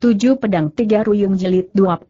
Tujuh pedang tiga ruyung jelit 21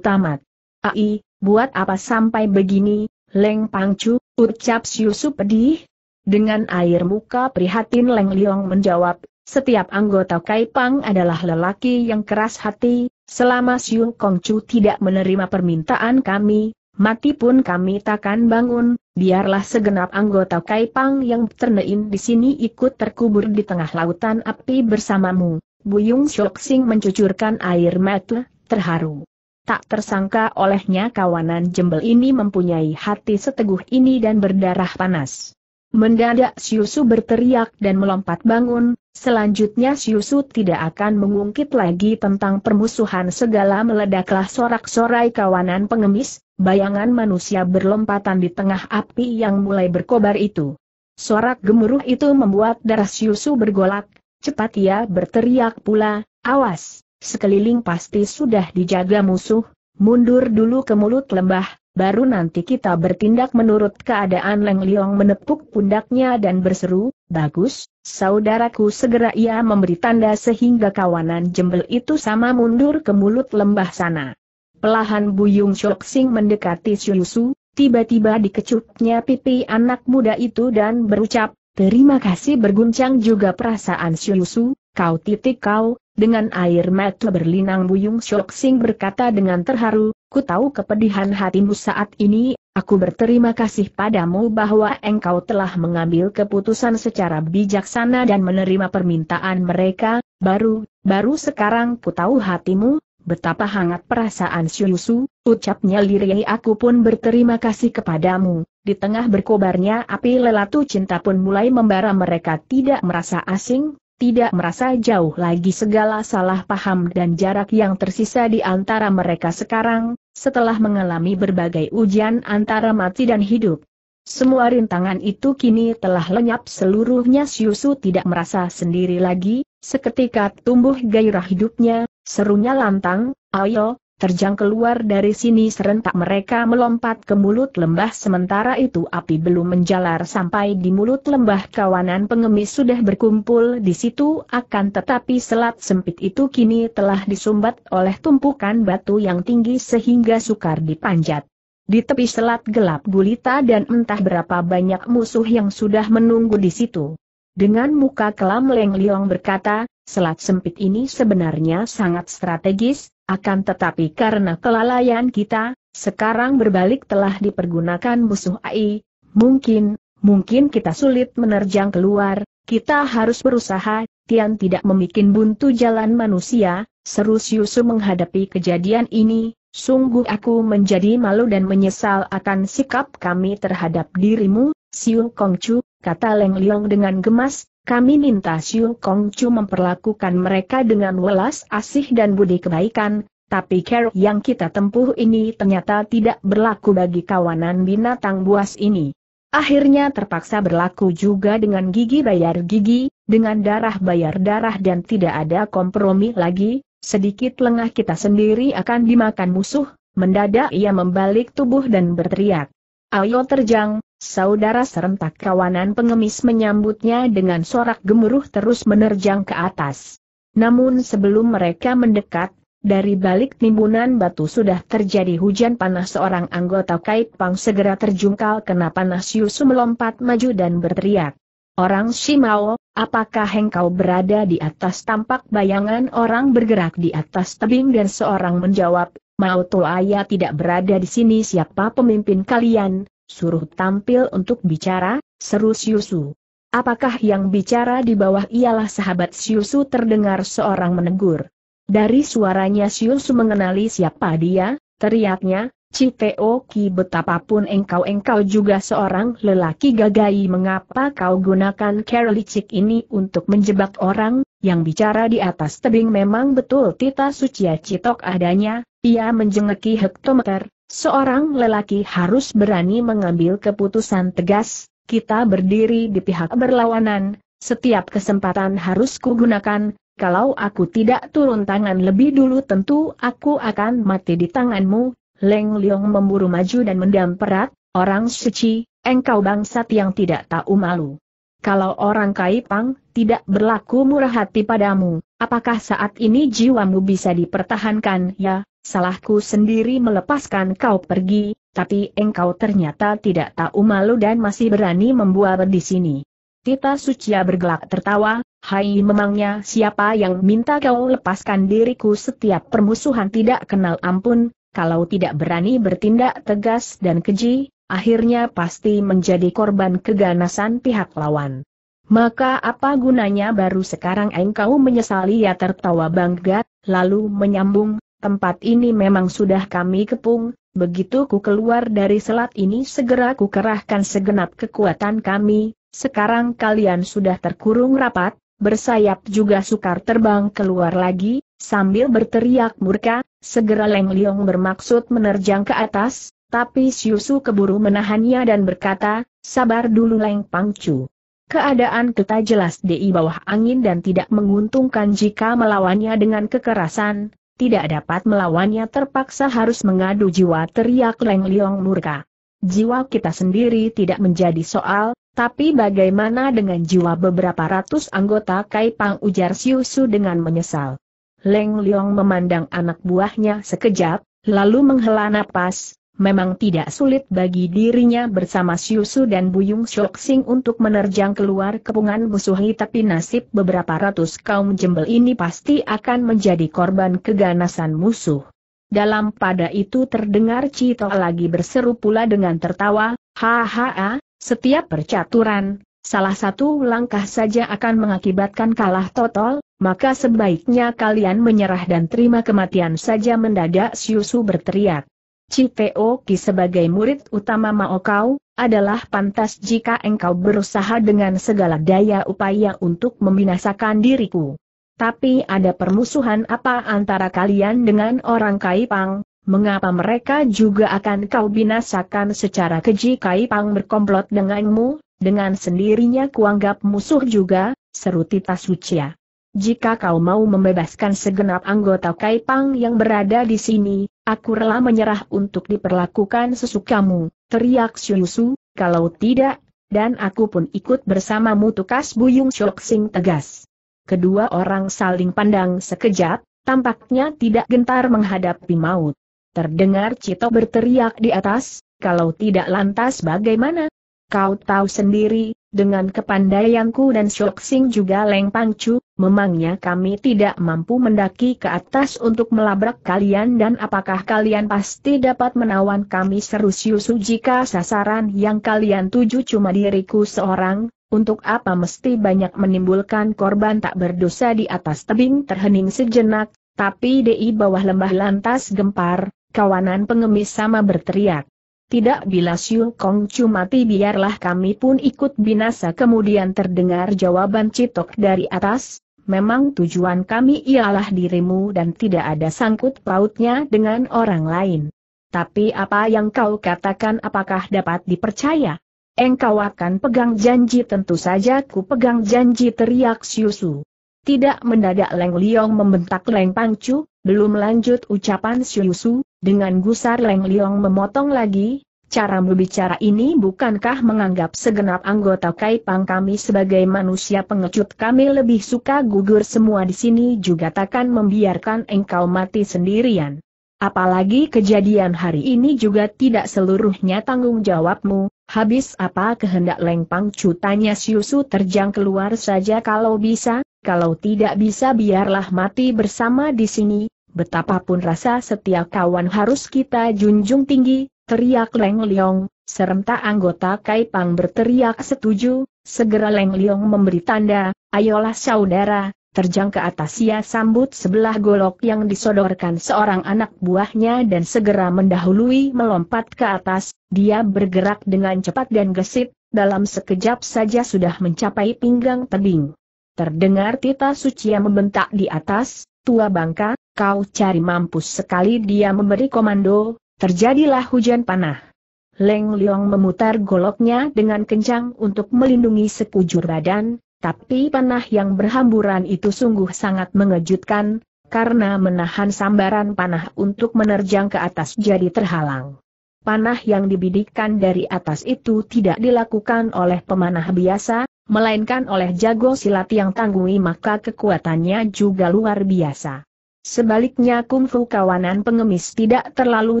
tamat. Ai, buat apa sampai begini, Leng Pangcu, ucap Yusuf pedih. Dengan air muka prihatin Leng Liong menjawab, setiap anggota Kaipang adalah lelaki yang keras hati, selama Siu Kongcu tidak menerima permintaan kami, mati pun kami takkan bangun, biarlah segenap anggota Kaipang yang ternein di sini ikut terkubur di tengah lautan api bersamamu. Buyung Shoxing Sing mencucurkan air mata, terharu. Tak tersangka olehnya kawanan jembel ini mempunyai hati seteguh ini dan berdarah panas. Mendadak Siusu berteriak dan melompat bangun, selanjutnya Siusu tidak akan mengungkit lagi tentang permusuhan segala meledaklah sorak-sorai kawanan pengemis, bayangan manusia berlompatan di tengah api yang mulai berkobar itu. Sorak gemuruh itu membuat darah Siusu bergolak, Cepat ia berteriak pula, awas, sekeliling pasti sudah dijaga musuh, mundur dulu ke mulut lembah, baru nanti kita bertindak menurut keadaan Leng Liong menepuk pundaknya dan berseru, bagus, saudaraku segera ia memberi tanda sehingga kawanan jembel itu sama mundur ke mulut lembah sana. Pelahan Buyung Shok Sing mendekati Su Tiba-tiba dikecupnya pipi anak muda itu dan berucap, Terima kasih berguncang juga perasaan Syusu, kau titik kau, dengan air mata berlinang Buyung Syok Sing berkata dengan terharu, ku tahu kepedihan hatimu saat ini, aku berterima kasih padamu bahwa engkau telah mengambil keputusan secara bijaksana dan menerima permintaan mereka, baru, baru sekarang ku tahu hatimu, betapa hangat perasaan Syusu, ucapnya lirih aku pun berterima kasih kepadamu, di tengah berkobarnya api lelatu cinta pun mulai membara mereka tidak merasa asing, tidak merasa jauh lagi segala salah paham dan jarak yang tersisa di antara mereka sekarang, setelah mengalami berbagai ujian antara mati dan hidup. Semua rintangan itu kini telah lenyap seluruhnya Syusu tidak merasa sendiri lagi, seketika tumbuh gairah hidupnya, serunya lantang, ayo, Terjang keluar dari sini serentak mereka melompat ke mulut lembah sementara itu api belum menjalar sampai di mulut lembah kawanan pengemis sudah berkumpul di situ akan tetapi selat sempit itu kini telah disumbat oleh tumpukan batu yang tinggi sehingga sukar dipanjat. Di tepi selat gelap gulita dan entah berapa banyak musuh yang sudah menunggu di situ. Dengan muka kelam Leng Liong berkata, selat sempit ini sebenarnya sangat strategis, akan tetapi karena kelalaian kita, sekarang berbalik telah dipergunakan musuh AI, mungkin, mungkin kita sulit menerjang keluar, kita harus berusaha, Tian tidak memikirkan buntu jalan manusia, seru Yusu menghadapi kejadian ini, sungguh aku menjadi malu dan menyesal akan sikap kami terhadap dirimu, Siung Kongcu, kata Leng Leong dengan gemas, kami minta Siu Kong Chu memperlakukan mereka dengan welas asih dan budi kebaikan, tapi care yang kita tempuh ini ternyata tidak berlaku bagi kawanan binatang buas ini. Akhirnya terpaksa berlaku juga dengan gigi bayar gigi, dengan darah bayar darah dan tidak ada kompromi lagi, sedikit lengah kita sendiri akan dimakan musuh, mendadak ia membalik tubuh dan berteriak. Ayo terjang, Saudara serentak kawanan pengemis menyambutnya dengan sorak gemuruh terus menerjang ke atas. Namun sebelum mereka mendekat, dari balik timbunan batu sudah terjadi hujan panas seorang anggota Kaipang segera terjungkal kena panas Yusu melompat maju dan berteriak. Orang Shimao, apakah engkau berada di atas tampak bayangan orang bergerak di atas tebing dan seorang menjawab, Mao Tuaya tidak berada di sini siapa pemimpin kalian, suruh tampil untuk bicara, seru Siusu. Apakah yang bicara di bawah ialah sahabat Siusu terdengar seorang menegur. Dari suaranya Siusu mengenali siapa dia, teriaknya, Citeoki betapapun engkau-engkau juga seorang lelaki gagai mengapa kau gunakan licik ini untuk menjebak orang, yang bicara di atas tebing memang betul Tita Sucia Citok adanya, ia menjengeki hektometer, Seorang lelaki harus berani mengambil keputusan tegas, kita berdiri di pihak berlawanan, setiap kesempatan harus kugunakan, kalau aku tidak turun tangan lebih dulu tentu aku akan mati di tanganmu, Leng Leong memburu maju dan mendam perat, orang suci, engkau bangsat yang tidak tahu malu. Kalau orang kaipang, tidak berlaku murah hati padamu, apakah saat ini jiwamu bisa dipertahankan ya? Salahku sendiri melepaskan kau pergi, tapi engkau ternyata tidak tahu malu dan masih berani membuat di sini. Tita Sucia bergelak tertawa, hai memangnya siapa yang minta kau lepaskan diriku setiap permusuhan tidak kenal ampun, kalau tidak berani bertindak tegas dan keji, akhirnya pasti menjadi korban keganasan pihak lawan. Maka apa gunanya baru sekarang engkau menyesali ya tertawa bangga, lalu menyambung, tempat ini memang sudah kami kepung, begitu ku keluar dari selat ini segera ku kerahkan segenap kekuatan kami, sekarang kalian sudah terkurung rapat, bersayap juga sukar terbang keluar lagi, sambil berteriak murka, segera Leng Leong bermaksud menerjang ke atas, tapi Siusu keburu menahannya dan berkata, sabar dulu Leng Pangcu. Keadaan kita jelas di bawah angin dan tidak menguntungkan jika melawannya dengan kekerasan, tidak dapat melawannya terpaksa harus mengadu jiwa teriak Leng Liong murka. Jiwa kita sendiri tidak menjadi soal, tapi bagaimana dengan jiwa beberapa ratus anggota Kaipang ujar Siusu dengan menyesal. Leng Liong memandang anak buahnya sekejap, lalu menghela napas, memang tidak sulit bagi dirinya bersama Siusu dan Buyung Shoxing untuk menerjang keluar kepungan musuh tapi nasib beberapa ratus kaum jembel ini pasti akan menjadi korban keganasan musuh. Dalam pada itu terdengar Cito lagi berseru pula dengan tertawa, hahaha, setiap percaturan, salah satu langkah saja akan mengakibatkan kalah total, maka sebaiknya kalian menyerah dan terima kematian saja mendadak Siusu berteriak. CPO Ki sebagai murid utama maokau adalah pantas jika engkau berusaha dengan segala daya upaya untuk membinasakan diriku. Tapi ada permusuhan apa antara kalian dengan orang Kaipang, mengapa mereka juga akan kau binasakan secara keji Kaipang berkomplot denganmu, dengan sendirinya kuanggap musuh juga, seru Tita Sucia. Jika kau mau membebaskan segenap anggota Kaipang yang berada di sini, aku rela menyerah untuk diperlakukan sesukamu, teriak Syuyusu, kalau tidak, dan aku pun ikut bersamamu tukas Buyung Syok tegas. Kedua orang saling pandang sekejap, tampaknya tidak gentar menghadapi maut. Terdengar Cito berteriak di atas, kalau tidak lantas bagaimana? Kau tahu sendiri, dengan kepandaianku dan Syok juga Leng Pangcu, memangnya kami tidak mampu mendaki ke atas untuk melabrak kalian dan apakah kalian pasti dapat menawan kami seru siusu jika sasaran yang kalian tuju cuma diriku seorang, untuk apa mesti banyak menimbulkan korban tak berdosa di atas tebing terhening sejenak, tapi di bawah lembah lantas gempar, kawanan pengemis sama berteriak. Tidak bila Siu Kong Chu mati biarlah kami pun ikut binasa kemudian terdengar jawaban citok dari atas, memang tujuan kami ialah dirimu dan tidak ada sangkut pautnya dengan orang lain. Tapi apa yang kau katakan apakah dapat dipercaya? Engkau akan pegang janji tentu saja ku pegang janji teriak Siusu. Tidak mendadak Leng Liong membentak Leng Pangcu, belum lanjut ucapan Siusu, dengan gusar Leng Liong memotong lagi, Caramu bicara ini bukankah menganggap segenap anggota Kaipang kami sebagai manusia pengecut kami lebih suka gugur semua di sini juga takkan membiarkan engkau mati sendirian. Apalagi kejadian hari ini juga tidak seluruhnya tanggung jawabmu, habis apa kehendak Leng cutanya tanya Siusu terjang keluar saja kalau bisa, kalau tidak bisa biarlah mati bersama di sini, Betapapun rasa setia kawan harus kita junjung tinggi, teriak Leng Leong, serentak anggota Kaipang berteriak setuju, segera Leng Leong memberi tanda, ayolah saudara, terjang ke atas ia sambut sebelah golok yang disodorkan seorang anak buahnya dan segera mendahului melompat ke atas, dia bergerak dengan cepat dan gesit, dalam sekejap saja sudah mencapai pinggang tebing. Terdengar Tita Suci yang membentak di atas, tua bangka, kau cari mampus sekali dia memberi komando, Terjadilah hujan panah. Leng Leong memutar goloknya dengan kencang untuk melindungi sekujur badan, tapi panah yang berhamburan itu sungguh sangat mengejutkan, karena menahan sambaran panah untuk menerjang ke atas jadi terhalang. Panah yang dibidikkan dari atas itu tidak dilakukan oleh pemanah biasa, melainkan oleh jago silat yang tangguh, maka kekuatannya juga luar biasa. Sebaliknya kungfu kawanan pengemis tidak terlalu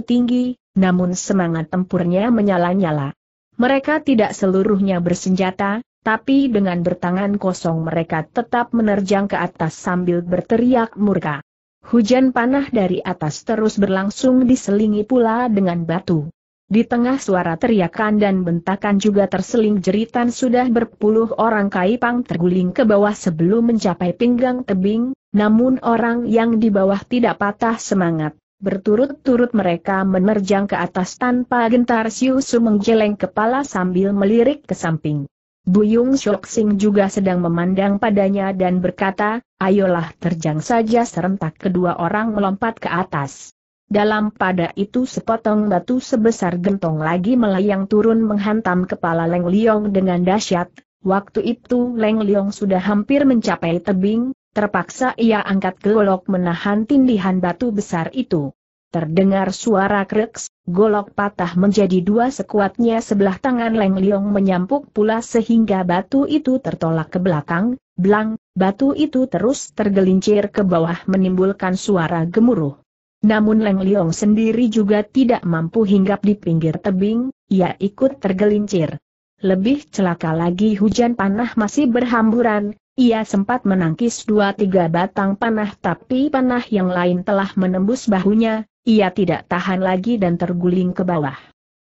tinggi, namun semangat tempurnya menyala-nyala. Mereka tidak seluruhnya bersenjata, tapi dengan bertangan kosong mereka tetap menerjang ke atas sambil berteriak murka. Hujan panah dari atas terus berlangsung diselingi pula dengan batu. Di tengah suara teriakan dan bentakan juga terseling jeritan sudah berpuluh orang kaipang terguling ke bawah sebelum mencapai pinggang tebing, namun orang yang di bawah tidak patah semangat. Berturut-turut mereka menerjang ke atas tanpa gentar Siu Su menggeleng kepala sambil melirik ke samping. Buyung Shok Sing juga sedang memandang padanya dan berkata, ayolah terjang saja serentak kedua orang melompat ke atas. Dalam pada itu sepotong batu sebesar gentong lagi melayang turun menghantam kepala Leng Liong dengan dahsyat. Waktu itu Leng Liong sudah hampir mencapai tebing, terpaksa ia angkat golok menahan tindihan batu besar itu. Terdengar suara kreks, golok patah menjadi dua sekuatnya sebelah tangan Leng Liong menyampuk pula sehingga batu itu tertolak ke belakang, blang, batu itu terus tergelincir ke bawah menimbulkan suara gemuruh. Namun Leng Leong sendiri juga tidak mampu hinggap di pinggir tebing, ia ikut tergelincir. Lebih celaka lagi hujan panah masih berhamburan, ia sempat menangkis dua tiga batang panah tapi panah yang lain telah menembus bahunya, ia tidak tahan lagi dan terguling ke bawah.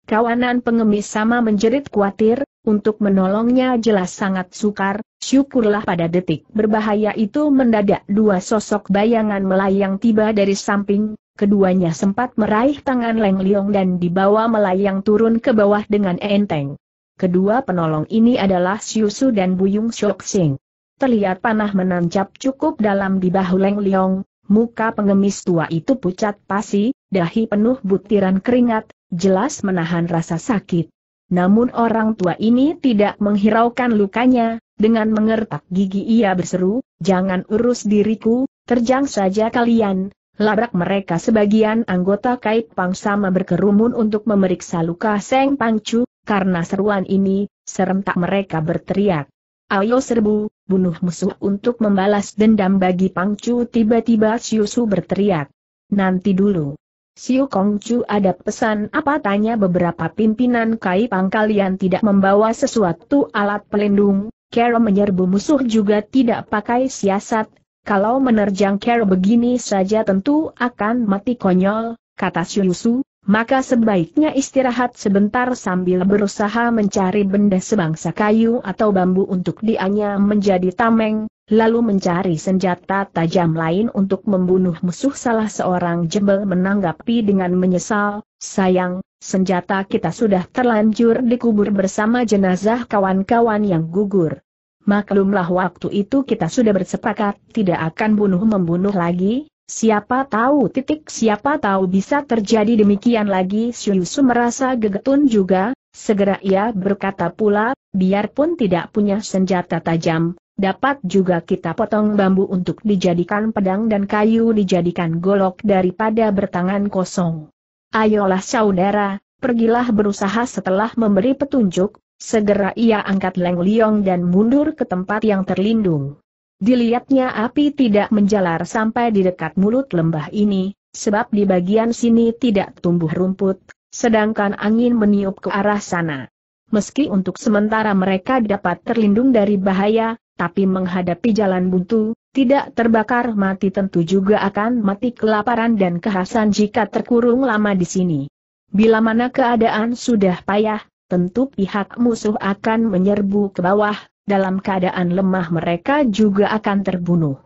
Kawanan pengemis sama menjerit khawatir, untuk menolongnya jelas sangat sukar, syukurlah pada detik berbahaya itu mendadak dua sosok bayangan melayang tiba dari samping, keduanya sempat meraih tangan Leng Liong dan dibawa melayang turun ke bawah dengan enteng. Kedua penolong ini adalah Siusu dan Buyung Shok Sing. Terlihat panah menancap cukup dalam di bahu Leng Liong, muka pengemis tua itu pucat pasi, dahi penuh butiran keringat, jelas menahan rasa sakit. Namun orang tua ini tidak menghiraukan lukanya, dengan mengertak gigi ia berseru, jangan urus diriku, terjang saja kalian. Labrak mereka sebagian anggota kait pang sama berkerumun untuk memeriksa luka Seng Pangcu, karena seruan ini, serentak mereka berteriak. Ayo serbu, bunuh musuh untuk membalas dendam bagi Pangcu tiba-tiba Siusu berteriak. Nanti dulu. Siu Chu ada pesan apa tanya beberapa pimpinan Kai Pang kalian tidak membawa sesuatu alat pelindung, Kero menyerbu musuh juga tidak pakai siasat, kalau menerjang Kero begini saja tentu akan mati konyol, kata Su, maka sebaiknya istirahat sebentar sambil berusaha mencari benda sebangsa kayu atau bambu untuk dianya menjadi tameng, lalu mencari senjata tajam lain untuk membunuh musuh salah seorang jebel menanggapi dengan menyesal, sayang, senjata kita sudah terlanjur dikubur bersama jenazah kawan-kawan yang gugur. Maklumlah waktu itu kita sudah bersepakat tidak akan bunuh-membunuh lagi, Siapa tahu titik siapa tahu bisa terjadi demikian lagi Syuyusu merasa gegetun juga, segera ia berkata pula, biarpun tidak punya senjata tajam, dapat juga kita potong bambu untuk dijadikan pedang dan kayu dijadikan golok daripada bertangan kosong. Ayolah saudara, pergilah berusaha setelah memberi petunjuk, segera ia angkat Leng Liong dan mundur ke tempat yang terlindung. Dilihatnya api tidak menjalar sampai di dekat mulut lembah ini, sebab di bagian sini tidak tumbuh rumput, sedangkan angin meniup ke arah sana. Meski untuk sementara mereka dapat terlindung dari bahaya, tapi menghadapi jalan buntu, tidak terbakar mati tentu juga akan mati kelaparan dan kehasan jika terkurung lama di sini. Bila mana keadaan sudah payah, tentu pihak musuh akan menyerbu ke bawah, dalam keadaan lemah mereka juga akan terbunuh.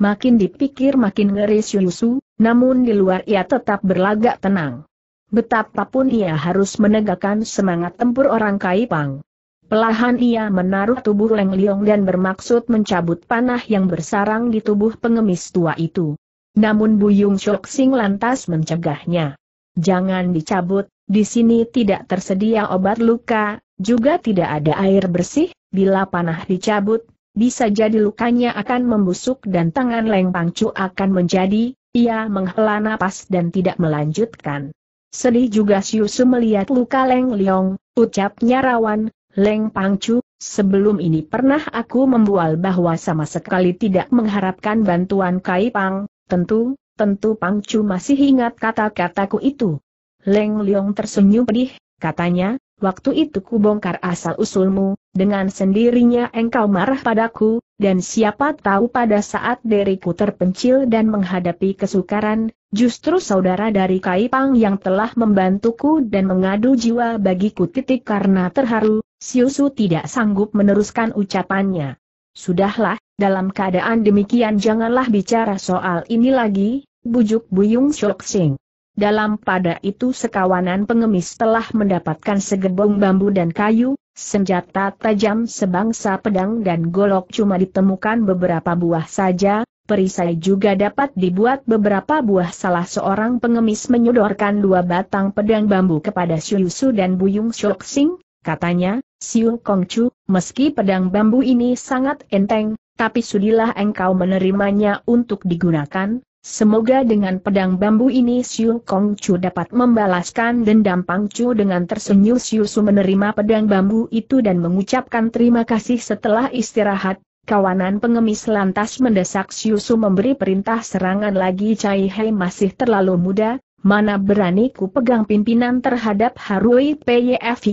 Makin dipikir makin ngeri Yusu, namun di luar ia tetap berlagak tenang. Betapapun ia harus menegakkan semangat tempur orang Kaipang. Pelahan ia menaruh tubuh Leng Liong dan bermaksud mencabut panah yang bersarang di tubuh pengemis tua itu. Namun Buyung Shok Sing lantas mencegahnya. Jangan dicabut, di sini tidak tersedia obat luka, juga tidak ada air bersih, Bila panah dicabut, bisa jadi lukanya akan membusuk dan tangan Leng Pangcu akan menjadi, ia menghela napas dan tidak melanjutkan. Sedih juga Siusu melihat luka Leng Liong, ucapnya rawan, Leng Pangcu, sebelum ini pernah aku membual bahwa sama sekali tidak mengharapkan bantuan Kai Pang, tentu, tentu Pangcu masih ingat kata-kataku itu. Leng Liong tersenyum pedih, katanya, Waktu itu ku bongkar asal-usulmu, dengan sendirinya engkau marah padaku, dan siapa tahu pada saat diriku terpencil dan menghadapi kesukaran, justru saudara dari Kaipang yang telah membantuku dan mengadu jiwa bagiku titik karena terharu, Siusu tidak sanggup meneruskan ucapannya. Sudahlah, dalam keadaan demikian janganlah bicara soal ini lagi, bujuk Buyung Shok Sing. Dalam pada itu sekawanan pengemis telah mendapatkan segebong bambu dan kayu, senjata tajam sebangsa pedang dan golok cuma ditemukan beberapa buah saja, perisai juga dapat dibuat beberapa buah salah seorang pengemis menyodorkan dua batang pedang bambu kepada Syuyusu dan Buyung Shoksing, katanya, Siu Kongcu, meski pedang bambu ini sangat enteng, tapi sudilah engkau menerimanya untuk digunakan, Semoga dengan pedang bambu ini Siu Kong Chu dapat membalaskan dendam Pang Chu dengan tersenyum Siu Su menerima pedang bambu itu dan mengucapkan terima kasih setelah istirahat. Kawanan pengemis lantas mendesak Siu Su memberi perintah serangan lagi Cai Hei masih terlalu muda, mana berani ku pegang pimpinan terhadap Harui P.Y.F.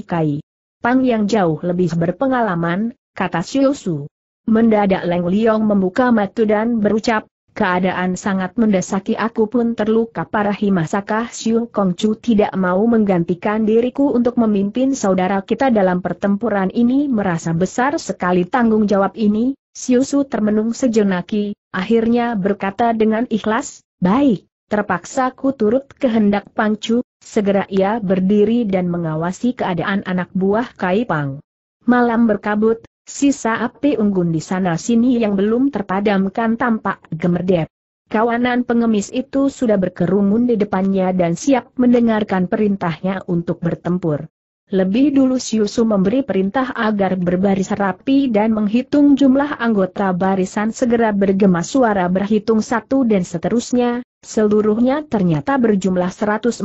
Pang yang jauh lebih berpengalaman, kata Siu Su. Mendadak Leng Liong membuka mata dan berucap, Keadaan sangat mendesaki aku pun terluka parah Himasakah Siu Chu tidak mau menggantikan diriku untuk memimpin saudara kita dalam pertempuran ini merasa besar sekali tanggung jawab ini, Su termenung sejenaki, akhirnya berkata dengan ikhlas, baik, terpaksa ku turut kehendak Pang Chu. segera ia berdiri dan mengawasi keadaan anak buah Kai Pang. Malam berkabut, Sisa api unggun di sana-sini yang belum terpadamkan tampak gemerdep. Kawanan pengemis itu sudah berkerumun di depannya dan siap mendengarkan perintahnya untuk bertempur. Lebih dulu Siusu memberi perintah agar berbaris rapi dan menghitung jumlah anggota barisan segera bergema suara berhitung satu dan seterusnya, seluruhnya ternyata berjumlah 147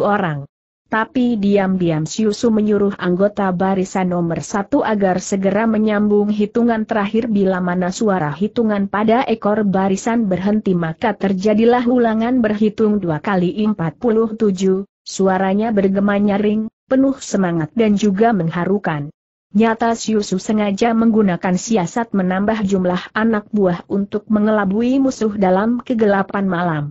orang. Tapi diam-diam Siusu menyuruh anggota barisan nomor satu agar segera menyambung hitungan terakhir bila mana suara hitungan pada ekor barisan berhenti maka terjadilah ulangan berhitung dua kali puluh tujuh. suaranya bergema nyaring, penuh semangat dan juga mengharukan. Nyata Siusu sengaja menggunakan siasat menambah jumlah anak buah untuk mengelabui musuh dalam kegelapan malam.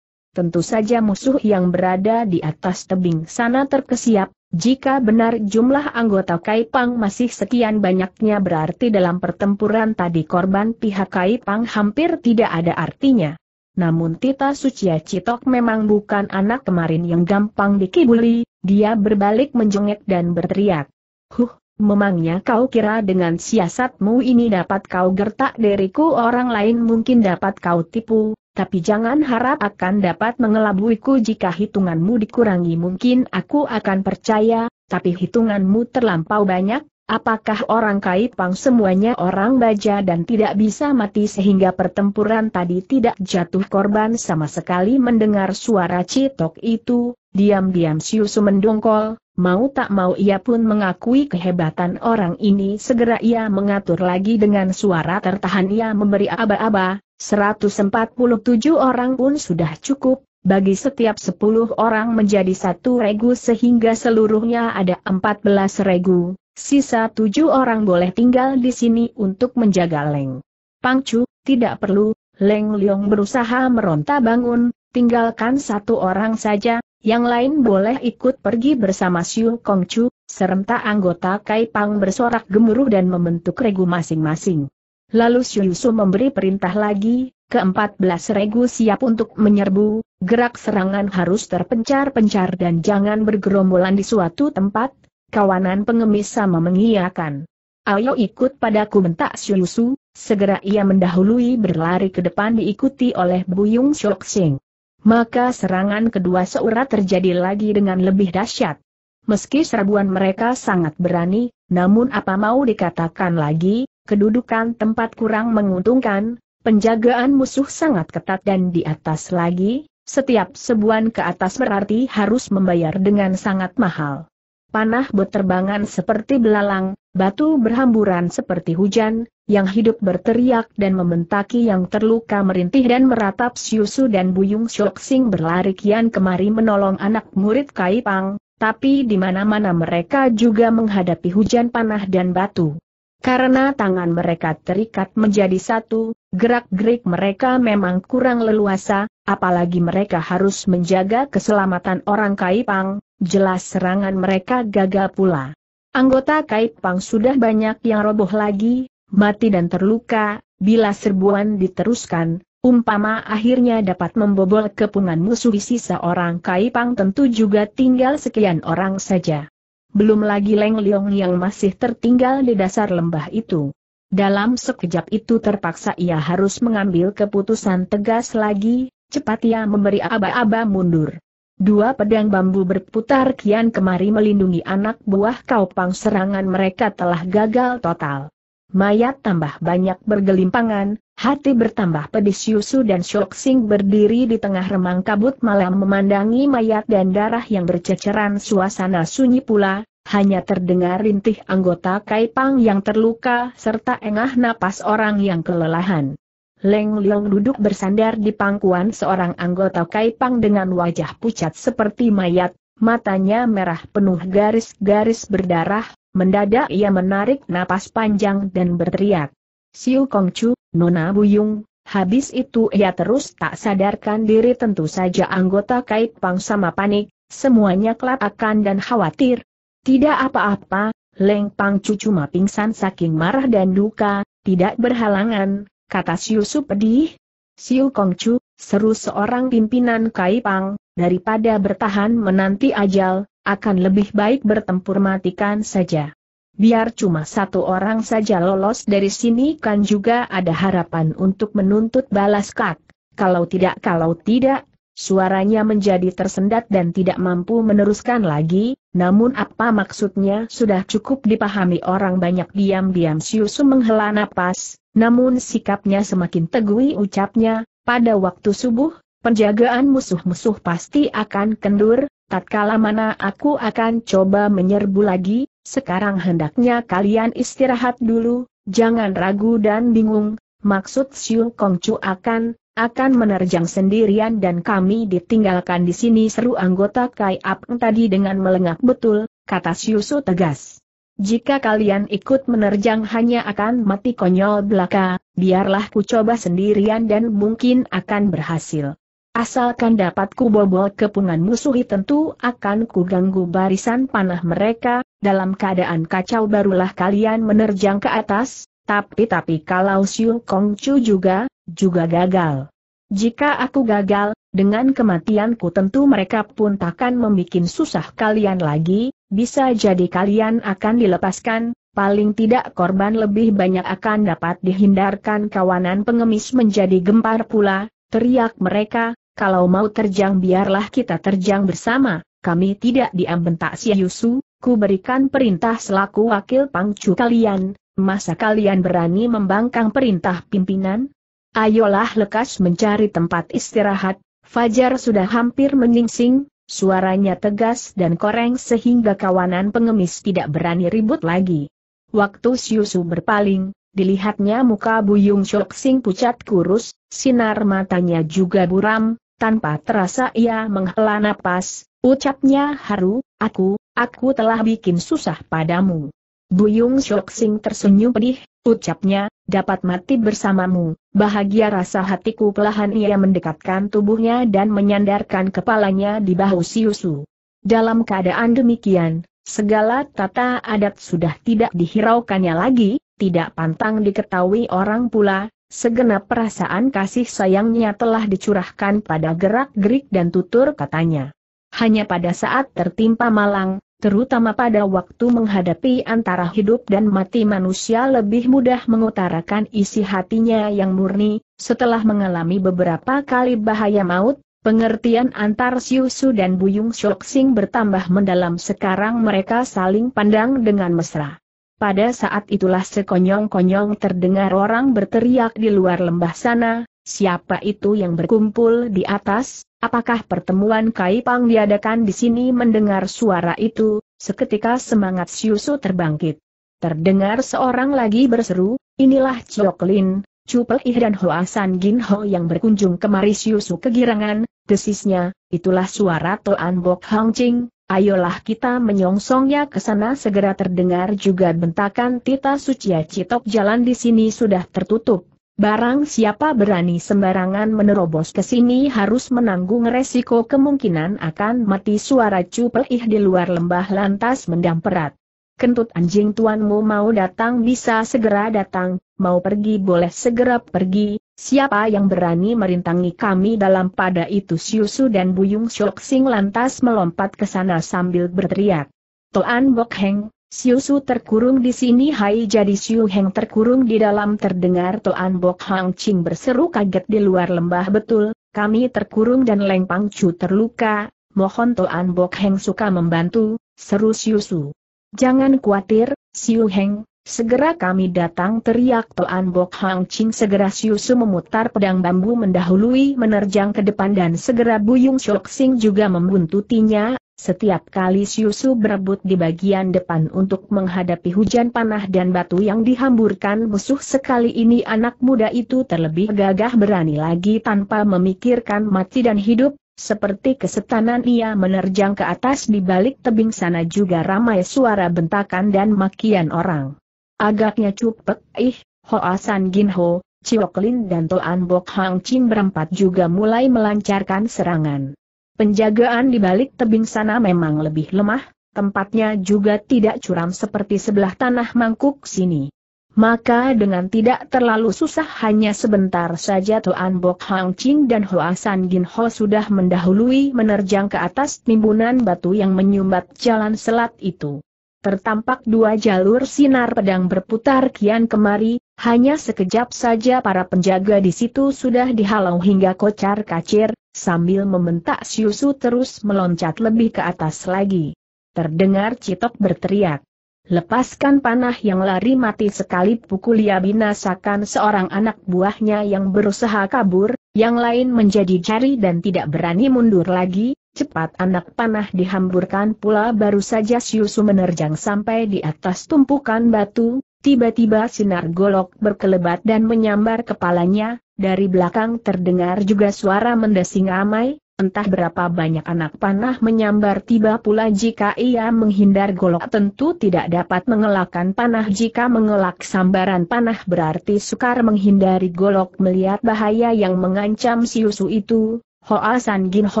Tentu saja musuh yang berada di atas tebing sana terkesiap, jika benar jumlah anggota Kaipang masih sekian banyaknya berarti dalam pertempuran tadi korban pihak Kaipang hampir tidak ada artinya. Namun Tita Sucia Citok memang bukan anak kemarin yang gampang dikibuli, dia berbalik menjengek dan berteriak. Huh, memangnya kau kira dengan siasatmu ini dapat kau gertak diriku orang lain mungkin dapat kau tipu, tapi jangan harap akan dapat mengelabuiku jika hitunganmu dikurangi mungkin aku akan percaya, tapi hitunganmu terlampau banyak, apakah orang Kaipang semuanya orang baja dan tidak bisa mati sehingga pertempuran tadi tidak jatuh korban sama sekali mendengar suara citok itu, diam-diam Siusu mendongkol, mau tak mau ia pun mengakui kehebatan orang ini segera ia mengatur lagi dengan suara tertahan ia memberi aba-aba, 147 orang pun sudah cukup, bagi setiap 10 orang menjadi satu regu sehingga seluruhnya ada 14 regu, sisa 7 orang boleh tinggal di sini untuk menjaga Leng. Pangcu, tidak perlu, Leng Leong berusaha meronta bangun, tinggalkan satu orang saja, yang lain boleh ikut pergi bersama Siu Kongcu, serentak anggota Kai Pang bersorak gemuruh dan membentuk regu masing-masing. Lalu Syusu memberi perintah lagi, ke-14 regu siap untuk menyerbu, gerak serangan harus terpencar-pencar dan jangan bergerombolan di suatu tempat, kawanan pengemis sama mengiyakan. Ayo ikut padaku bentak Syusu, segera ia mendahului berlari ke depan diikuti oleh Buyung Shoksing. Maka serangan kedua seurat terjadi lagi dengan lebih dahsyat. Meski serbuan mereka sangat berani, namun apa mau dikatakan lagi, kedudukan tempat kurang menguntungkan, penjagaan musuh sangat ketat dan di atas lagi, setiap sebuan ke atas berarti harus membayar dengan sangat mahal. Panah berterbangan seperti belalang, batu berhamburan seperti hujan, yang hidup berteriak dan mementaki yang terluka merintih dan meratap Siusu dan Buyung Shoksing berlari kian kemari menolong anak murid Kaipang, tapi di mana-mana mereka juga menghadapi hujan panah dan batu. Karena tangan mereka terikat menjadi satu, gerak-gerik mereka memang kurang leluasa, apalagi mereka harus menjaga keselamatan orang Kaipang, jelas serangan mereka gagal pula. Anggota Kaipang sudah banyak yang roboh lagi, mati dan terluka, bila serbuan diteruskan, umpama akhirnya dapat membobol kepungan musuh sisa orang Kaipang tentu juga tinggal sekian orang saja belum lagi Leng Leong yang masih tertinggal di dasar lembah itu. Dalam sekejap itu terpaksa ia harus mengambil keputusan tegas lagi, cepat ia memberi aba-aba mundur. Dua pedang bambu berputar kian kemari melindungi anak buah Kaupang serangan mereka telah gagal total. Mayat tambah banyak bergelimpangan, hati bertambah pedis Yusu dan Shok berdiri di tengah remang kabut malam memandangi mayat dan darah yang berceceran suasana sunyi pula, hanya terdengar rintih anggota Kaipang yang terluka serta engah napas orang yang kelelahan. Leng Leong duduk bersandar di pangkuan seorang anggota Kaipang dengan wajah pucat seperti mayat, matanya merah penuh garis-garis berdarah, Mendadak ia menarik napas panjang dan berteriak. Siu Kong Chu, Nona Buyung, habis itu ia terus tak sadarkan diri tentu saja anggota kait pang sama panik, semuanya kelapakan dan khawatir. Tidak apa-apa, Leng Pang Chu cuma pingsan saking marah dan duka, tidak berhalangan, kata Siu Su pedih. Siu Kong Chu, seru seorang pimpinan Pang, daripada bertahan menanti ajal, akan lebih baik bertempur matikan saja. Biar cuma satu orang saja lolos dari sini kan juga ada harapan untuk menuntut balas kak. Kalau tidak kalau tidak, suaranya menjadi tersendat dan tidak mampu meneruskan lagi, namun apa maksudnya sudah cukup dipahami orang banyak diam-diam Siusu menghela napas, namun sikapnya semakin teguh ucapnya, pada waktu subuh, Penjagaan musuh-musuh pasti akan kendur, tatkala mana aku akan coba menyerbu lagi, sekarang hendaknya kalian istirahat dulu, jangan ragu dan bingung, maksud Siu Kongcu akan, akan menerjang sendirian dan kami ditinggalkan di sini seru anggota Kai Apeng tadi dengan melengak betul, kata Siusu tegas. Jika kalian ikut menerjang hanya akan mati konyol belaka, biarlah ku coba sendirian dan mungkin akan berhasil. Asalkan dapat kubobol kepungan musuhi tentu akan kuganggu barisan panah mereka, dalam keadaan kacau barulah kalian menerjang ke atas, tapi-tapi kalau Siu Kong Chu juga, juga gagal. Jika aku gagal, dengan kematianku tentu mereka pun takkan membuat susah kalian lagi, bisa jadi kalian akan dilepaskan, paling tidak korban lebih banyak akan dapat dihindarkan kawanan pengemis menjadi gempar pula, teriak mereka, kalau mau terjang biarlah kita terjang bersama, kami tidak diam bentak si Yusu, ku berikan perintah selaku wakil pangcu kalian, masa kalian berani membangkang perintah pimpinan? Ayolah lekas mencari tempat istirahat, Fajar sudah hampir meningsing. suaranya tegas dan koreng sehingga kawanan pengemis tidak berani ribut lagi. Waktu Yusu berpaling, dilihatnya muka Buyung Syok Sing pucat kurus, sinar matanya juga buram, tanpa terasa ia menghela napas, ucapnya haru, aku, aku telah bikin susah padamu. Buyung Shoksing tersenyum pedih, ucapnya, dapat mati bersamamu, bahagia rasa hatiku pelahan ia mendekatkan tubuhnya dan menyandarkan kepalanya di bahu Siusu. Dalam keadaan demikian, segala tata adat sudah tidak dihiraukannya lagi, tidak pantang diketahui orang pula, Segenap perasaan kasih sayangnya telah dicurahkan pada gerak-gerik dan tutur katanya. Hanya pada saat tertimpa malang, terutama pada waktu menghadapi antara hidup dan mati manusia lebih mudah mengutarakan isi hatinya yang murni, setelah mengalami beberapa kali bahaya maut, Pengertian antar Siusu dan Buyung Shoksing bertambah mendalam sekarang mereka saling pandang dengan mesra. Pada saat itulah sekonyong-konyong terdengar orang berteriak di luar lembah sana, siapa itu yang berkumpul di atas, apakah pertemuan Kaipang diadakan di sini mendengar suara itu, seketika semangat Siusu terbangkit. Terdengar seorang lagi berseru, inilah Chiok Lin, Chu Ih dan Hoa San Gin Ho yang berkunjung kemari Siusu kegirangan, desisnya, itulah suara Toan Bok Hang Ching, Ayolah kita menyongsongnya ke sana segera terdengar juga bentakan Tita Sucia Citok jalan di sini sudah tertutup. Barang siapa berani sembarangan menerobos ke sini harus menanggung resiko kemungkinan akan mati suara ih di luar lembah lantas mendamperat kentut anjing tuanmu mau datang bisa segera datang, mau pergi boleh segera pergi, siapa yang berani merintangi kami dalam pada itu Siusu dan Buyung Syok Sing lantas melompat ke sana sambil berteriak. Tuan Bok Heng, Siusu terkurung di sini hai jadi Siu Heng terkurung di dalam terdengar Tuan Bok Hang Ching berseru kaget di luar lembah betul, kami terkurung dan Leng Pang Chu terluka, mohon Tuan Bok Heng suka membantu, seru Siusu. Jangan khawatir, Siu Heng, segera kami datang teriak Toan Bok Hang Ching segera Siu Su memutar pedang bambu mendahului menerjang ke depan dan segera Buyung Shok Sing juga membuntutinya, setiap kali Siu Su berebut di bagian depan untuk menghadapi hujan panah dan batu yang dihamburkan musuh sekali ini anak muda itu terlebih gagah berani lagi tanpa memikirkan mati dan hidup, seperti kesetanan ia menerjang ke atas di balik tebing sana juga ramai suara bentakan dan makian orang. Agaknya cupek, ih, Hoa San Gin Ho, Chiok Lin dan Toan Bok Hang Chin berempat juga mulai melancarkan serangan. Penjagaan di balik tebing sana memang lebih lemah, tempatnya juga tidak curam seperti sebelah tanah mangkuk sini. Maka dengan tidak terlalu susah hanya sebentar saja Tuan Bok Hang Ching dan Hoa San Gin Ho sudah mendahului menerjang ke atas timbunan batu yang menyumbat jalan selat itu. Tertampak dua jalur sinar pedang berputar kian kemari, hanya sekejap saja para penjaga di situ sudah dihalau hingga kocar kacir, sambil membentak Siusu terus meloncat lebih ke atas lagi. Terdengar Citok berteriak. Lepaskan panah yang lari mati sekali pukul ia binasakan seorang anak buahnya yang berusaha kabur, yang lain menjadi jari dan tidak berani mundur lagi, cepat anak panah dihamburkan pula baru saja Siusu menerjang sampai di atas tumpukan batu, tiba-tiba sinar golok berkelebat dan menyambar kepalanya, dari belakang terdengar juga suara mendesing amai, Entah berapa banyak anak panah menyambar tiba pula jika ia menghindar golok tentu tidak dapat mengelakkan panah jika mengelak sambaran panah berarti sukar menghindari golok melihat bahaya yang mengancam si Yusu itu. Hoa San Gin Ho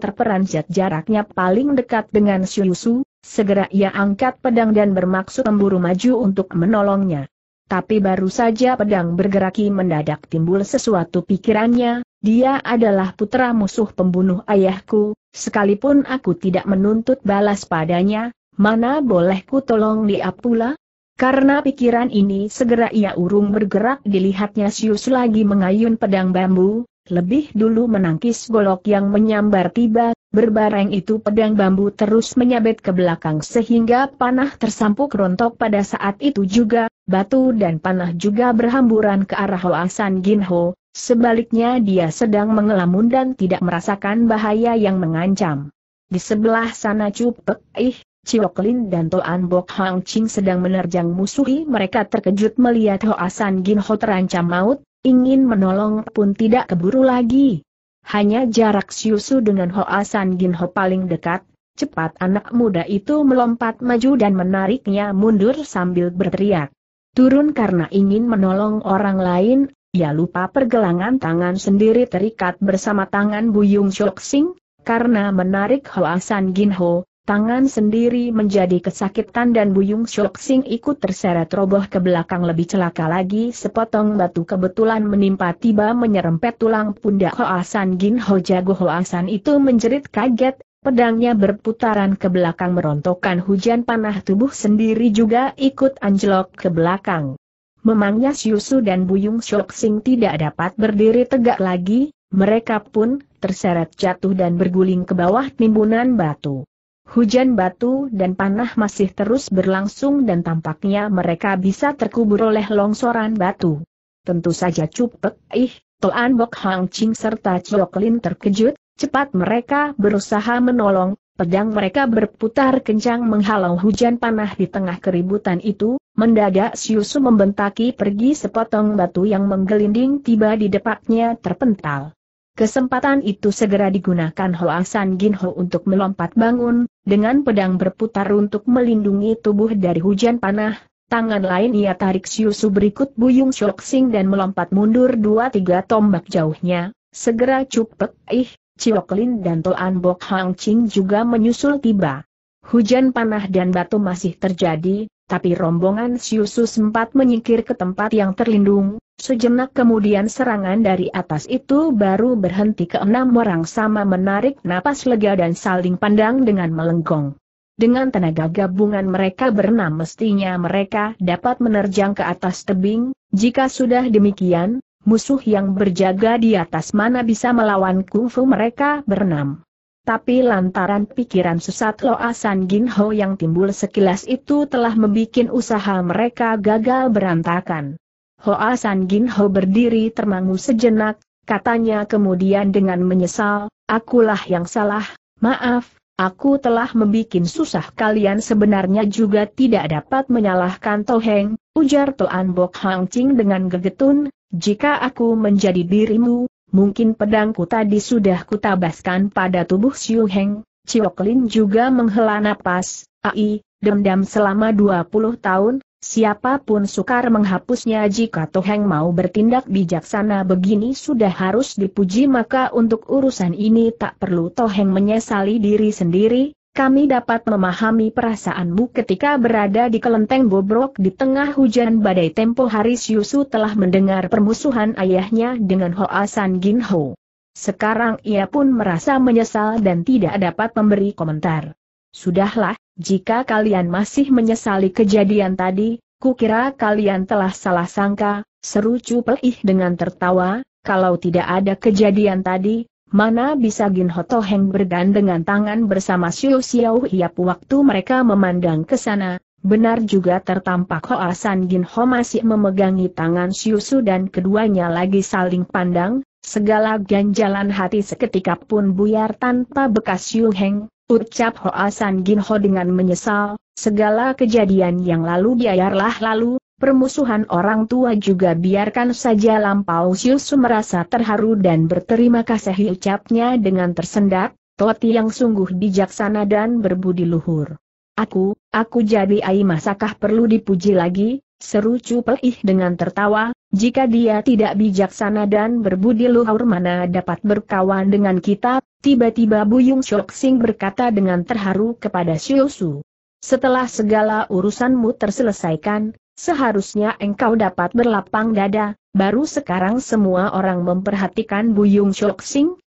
terperanjat jaraknya paling dekat dengan si Yusu, segera ia angkat pedang dan bermaksud memburu maju untuk menolongnya. Tapi baru saja pedang bergeraki mendadak timbul sesuatu pikirannya, dia adalah putra musuh pembunuh ayahku, sekalipun aku tidak menuntut balas padanya, mana bolehku tolong dia pula? Karena pikiran ini segera ia urung bergerak dilihatnya Sius lagi mengayun pedang bambu, lebih dulu menangkis golok yang menyambar tiba, berbareng itu pedang bambu terus menyabet ke belakang sehingga panah tersampuk rontok pada saat itu juga, batu dan panah juga berhamburan ke arah Gin Ginho, Sebaliknya dia sedang mengelamun dan tidak merasakan bahaya yang mengancam. Di sebelah sana Cupek Ih, Cioklin dan Toan Bok Hang Ching sedang menerjang musuhi mereka terkejut melihat Hoasan Gin Ho terancam maut, ingin menolong pun tidak keburu lagi. Hanya jarak Siusu dengan Hoasan Gin Ho paling dekat, cepat anak muda itu melompat maju dan menariknya mundur sambil berteriak. Turun karena ingin menolong orang lain, ia lupa pergelangan tangan sendiri terikat bersama tangan Buyung Shok Sing, karena menarik Hoa San Gin Ho, tangan sendiri menjadi kesakitan dan Buyung Shok Sing ikut terseret roboh ke belakang lebih celaka lagi sepotong batu kebetulan menimpa tiba menyerempet tulang pundak Hoa San Gin Ho jago Hoa San itu menjerit kaget, pedangnya berputaran ke belakang merontokkan hujan panah tubuh sendiri juga ikut anjlok ke belakang. Memangnya Syusu dan Buyung Shoksing tidak dapat berdiri tegak lagi, mereka pun terseret jatuh dan berguling ke bawah timbunan batu. Hujan batu dan panah masih terus berlangsung dan tampaknya mereka bisa terkubur oleh longsoran batu. Tentu saja Cupek Ih, Toan Bok Hang Ching serta Chok terkejut, cepat mereka berusaha menolong, Pedang mereka berputar kencang menghalau hujan panah di tengah keributan itu, mendadak Siusu membentaki pergi sepotong batu yang menggelinding tiba di depaknya terpental. Kesempatan itu segera digunakan Hoasan Ginho untuk melompat bangun, dengan pedang berputar untuk melindungi tubuh dari hujan panah, tangan lain ia tarik Siusu berikut Buyung Shoksing dan melompat mundur dua tiga tombak jauhnya, segera cupek ih, Cioklin dan Toan Bok Hang Ching juga menyusul tiba. Hujan panah dan batu masih terjadi, tapi rombongan Siusu sempat menyingkir ke tempat yang terlindung, sejenak kemudian serangan dari atas itu baru berhenti ke enam orang sama menarik napas lega dan saling pandang dengan melenggong. Dengan tenaga gabungan mereka berenam mestinya mereka dapat menerjang ke atas tebing, jika sudah demikian, musuh yang berjaga di atas mana bisa melawan kungfu mereka berenam. Tapi lantaran pikiran sesat Loa San Gin Ho yang timbul sekilas itu telah membuat usaha mereka gagal berantakan. Hoa San Gin Ho berdiri termangu sejenak, katanya kemudian dengan menyesal, akulah yang salah, maaf, aku telah membuat susah kalian sebenarnya juga tidak dapat menyalahkan Toheng, ujar Toan Bok Hang Ching dengan gegetun, jika aku menjadi dirimu, mungkin pedangku tadi sudah kutabaskan pada tubuh Xiu Heng. Ciok Lin juga menghela napas, ai, dendam selama 20 tahun, siapapun sukar menghapusnya jika Toheng mau bertindak bijaksana begini sudah harus dipuji maka untuk urusan ini tak perlu Toheng menyesali diri sendiri, kami dapat memahami perasaanmu ketika berada di kelenteng bobrok di tengah hujan badai tempo hari Yusu telah mendengar permusuhan ayahnya dengan Hoa San Gin Ho. Sekarang ia pun merasa menyesal dan tidak dapat memberi komentar. Sudahlah, jika kalian masih menyesali kejadian tadi, kukira kalian telah salah sangka, seru cupel ih dengan tertawa, kalau tidak ada kejadian tadi, Mana bisa Gin Ho Toheng dengan tangan bersama Siu Xiao Hiap waktu mereka memandang ke sana, benar juga tertampak Hoa San Gin Ho masih memegangi tangan Siu Su dan keduanya lagi saling pandang, segala ganjalan hati seketika pun buyar tanpa bekas Siu Heng, ucap Hoa San Gin Ho dengan menyesal, segala kejadian yang lalu biarlah lalu, Permusuhan orang tua juga biarkan saja lampau Siusu merasa terharu dan berterima kasih ucapnya dengan tersendat, Toti yang sungguh bijaksana dan berbudi luhur. Aku, aku jadi ai masakah perlu dipuji lagi, seru Cupeih dengan tertawa, jika dia tidak bijaksana dan berbudi luhur mana dapat berkawan dengan kita, tiba-tiba Buyung Shok berkata dengan terharu kepada Siusu. Setelah segala urusanmu terselesaikan, Seharusnya engkau dapat berlapang dada, baru sekarang semua orang memperhatikan Buyung Shok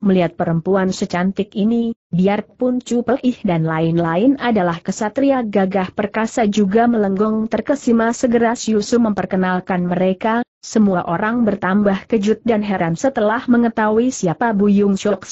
melihat perempuan secantik ini, biarpun Chu Ih dan lain-lain adalah kesatria gagah perkasa juga melenggong terkesima segera Yusuf memperkenalkan mereka, semua orang bertambah kejut dan heran setelah mengetahui siapa Buyung Shok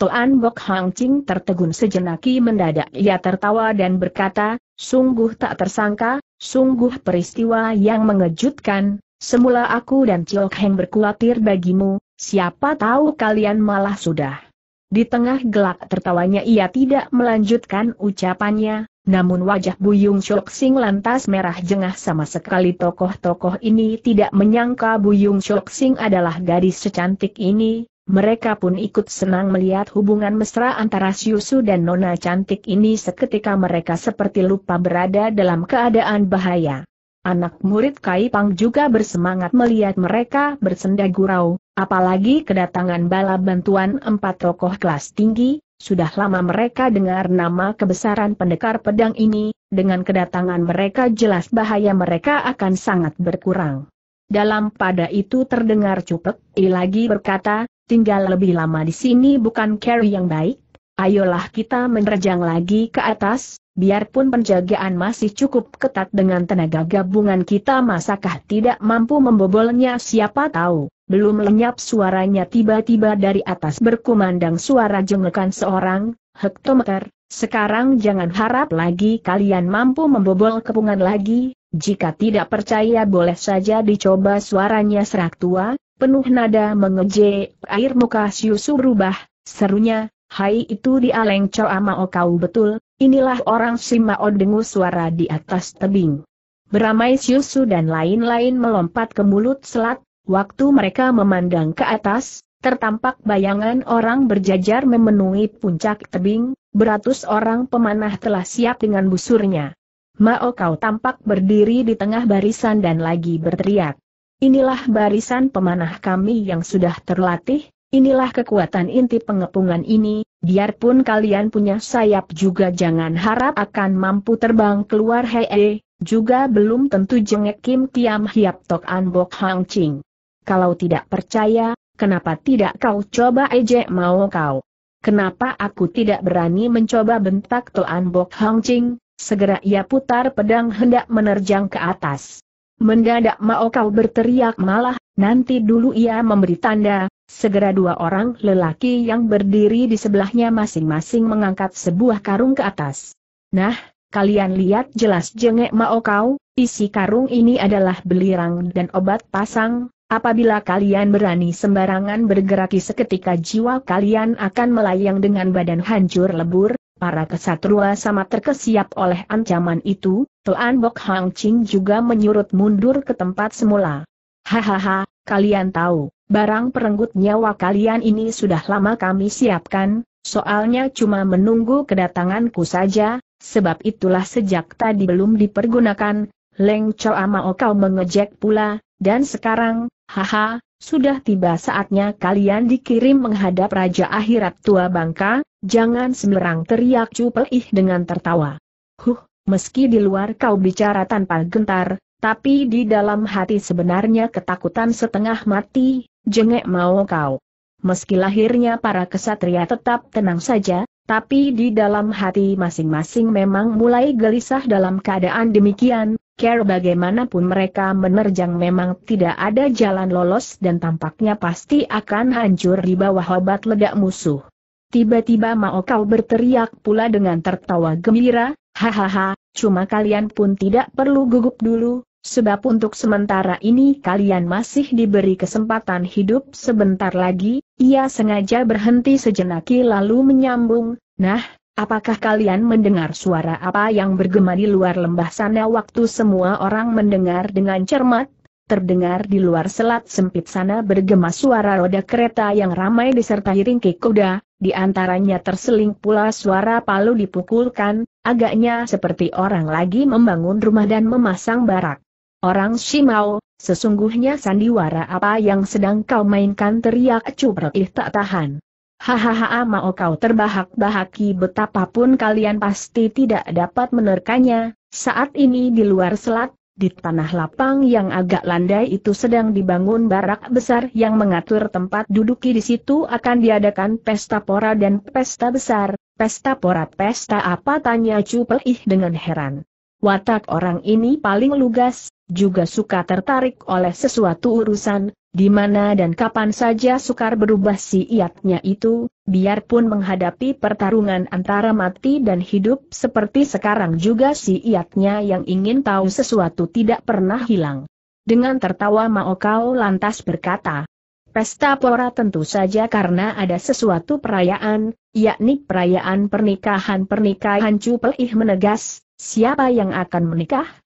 Toan Bok Hang Ching tertegun sejenaki mendadak ia tertawa dan berkata, sungguh tak tersangka, sungguh peristiwa yang mengejutkan, semula aku dan Chok Heng berkhawatir bagimu, siapa tahu kalian malah sudah. Di tengah gelak tertawanya ia tidak melanjutkan ucapannya, namun wajah Buyung Chok Sing lantas merah jengah sama sekali tokoh-tokoh ini tidak menyangka Buyung Chok Sing adalah gadis secantik ini, mereka pun ikut senang melihat hubungan mesra antara Syusu dan Nona Cantik ini seketika mereka seperti lupa berada dalam keadaan bahaya. Anak murid Kai Pang juga bersemangat melihat mereka bersenda gurau, apalagi kedatangan bala bantuan empat tokoh kelas tinggi, sudah lama mereka dengar nama kebesaran pendekar pedang ini, dengan kedatangan mereka jelas bahaya mereka akan sangat berkurang. Dalam pada itu terdengar cupek, I lagi berkata, tinggal lebih lama di sini bukan carry yang baik. Ayolah kita menerjang lagi ke atas, biarpun penjagaan masih cukup ketat dengan tenaga gabungan kita masakah tidak mampu membobolnya siapa tahu. Belum lenyap suaranya tiba-tiba dari atas berkumandang suara jengekan seorang, hektometer, sekarang jangan harap lagi kalian mampu membobol kepungan lagi, jika tidak percaya boleh saja dicoba suaranya serak tua, penuh nada mengeje, air muka Siusu berubah, serunya, hai itu dialeng lengco amao oh, kau betul, inilah orang Simao oh, dengus suara di atas tebing. Beramai Siusu dan lain-lain melompat ke mulut selat, waktu mereka memandang ke atas, tertampak bayangan orang berjajar memenuhi puncak tebing, beratus orang pemanah telah siap dengan busurnya. Mao oh, kau tampak berdiri di tengah barisan dan lagi berteriak. Inilah barisan pemanah kami yang sudah terlatih, inilah kekuatan inti pengepungan ini, biarpun kalian punya sayap juga jangan harap akan mampu terbang keluar hee, juga belum tentu jengek Kim Kiam Hiap Tok An Bok Hang Ching. Kalau tidak percaya, kenapa tidak kau coba ejek mau kau? Kenapa aku tidak berani mencoba bentak An Bok Hang Ching? Segera ia putar pedang hendak menerjang ke atas. Mendadak Mao Kau berteriak malah, nanti dulu ia memberi tanda, segera dua orang lelaki yang berdiri di sebelahnya masing-masing mengangkat sebuah karung ke atas. Nah, kalian lihat jelas jengek Mao Kau, isi karung ini adalah belirang dan obat pasang, apabila kalian berani sembarangan bergerak seketika jiwa kalian akan melayang dengan badan hancur lebur, Para kesatrua sama terkesiap oleh ancaman itu, Tuan Bok Hang Ching juga menyurut mundur ke tempat semula. Hahaha, kalian tahu, barang perenggut nyawa kalian ini sudah lama kami siapkan, soalnya cuma menunggu kedatanganku saja, sebab itulah sejak tadi belum dipergunakan, Leng Chow Amao kau mengejek pula, dan sekarang, haha, sudah tiba saatnya kalian dikirim menghadap Raja Akhirat Tua Bangka, jangan semerang teriak ih dengan tertawa. Huh, meski di luar kau bicara tanpa gentar, tapi di dalam hati sebenarnya ketakutan setengah mati, jengek mau kau. Meski lahirnya para kesatria tetap tenang saja, tapi di dalam hati masing-masing memang mulai gelisah dalam keadaan demikian, care bagaimanapun mereka menerjang memang tidak ada jalan lolos dan tampaknya pasti akan hancur di bawah obat ledak musuh. Tiba-tiba Mao Kau berteriak pula dengan tertawa gembira, hahaha, cuma kalian pun tidak perlu gugup dulu, sebab untuk sementara ini kalian masih diberi kesempatan hidup sebentar lagi, ia sengaja berhenti sejenaki lalu menyambung, nah, Apakah kalian mendengar suara apa yang bergema di luar lembah sana waktu semua orang mendengar dengan cermat? Terdengar di luar selat sempit sana bergema suara roda kereta yang ramai disertai ringkik kuda, di antaranya terseling pula suara palu dipukulkan, agaknya seperti orang lagi membangun rumah dan memasang barak. Orang Shimao, sesungguhnya sandiwara apa yang sedang kau mainkan teriak cuprek tak tahan. Hahaha mau kau terbahak-bahaki betapapun kalian pasti tidak dapat menerkanya, saat ini di luar selat, di tanah lapang yang agak landai itu sedang dibangun barak besar yang mengatur tempat duduki di situ akan diadakan pesta pora dan pesta besar, pesta pora pesta apa tanya cupel ih dengan heran. Watak orang ini paling lugas, juga suka tertarik oleh sesuatu urusan, di mana dan kapan saja sukar berubah si iatnya itu, biarpun menghadapi pertarungan antara mati dan hidup seperti sekarang juga si iatnya yang ingin tahu sesuatu tidak pernah hilang. Dengan tertawa Kau lantas berkata, Pesta pora tentu saja karena ada sesuatu perayaan, yakni perayaan pernikahan-pernikahan ih menegas, siapa yang akan menikah?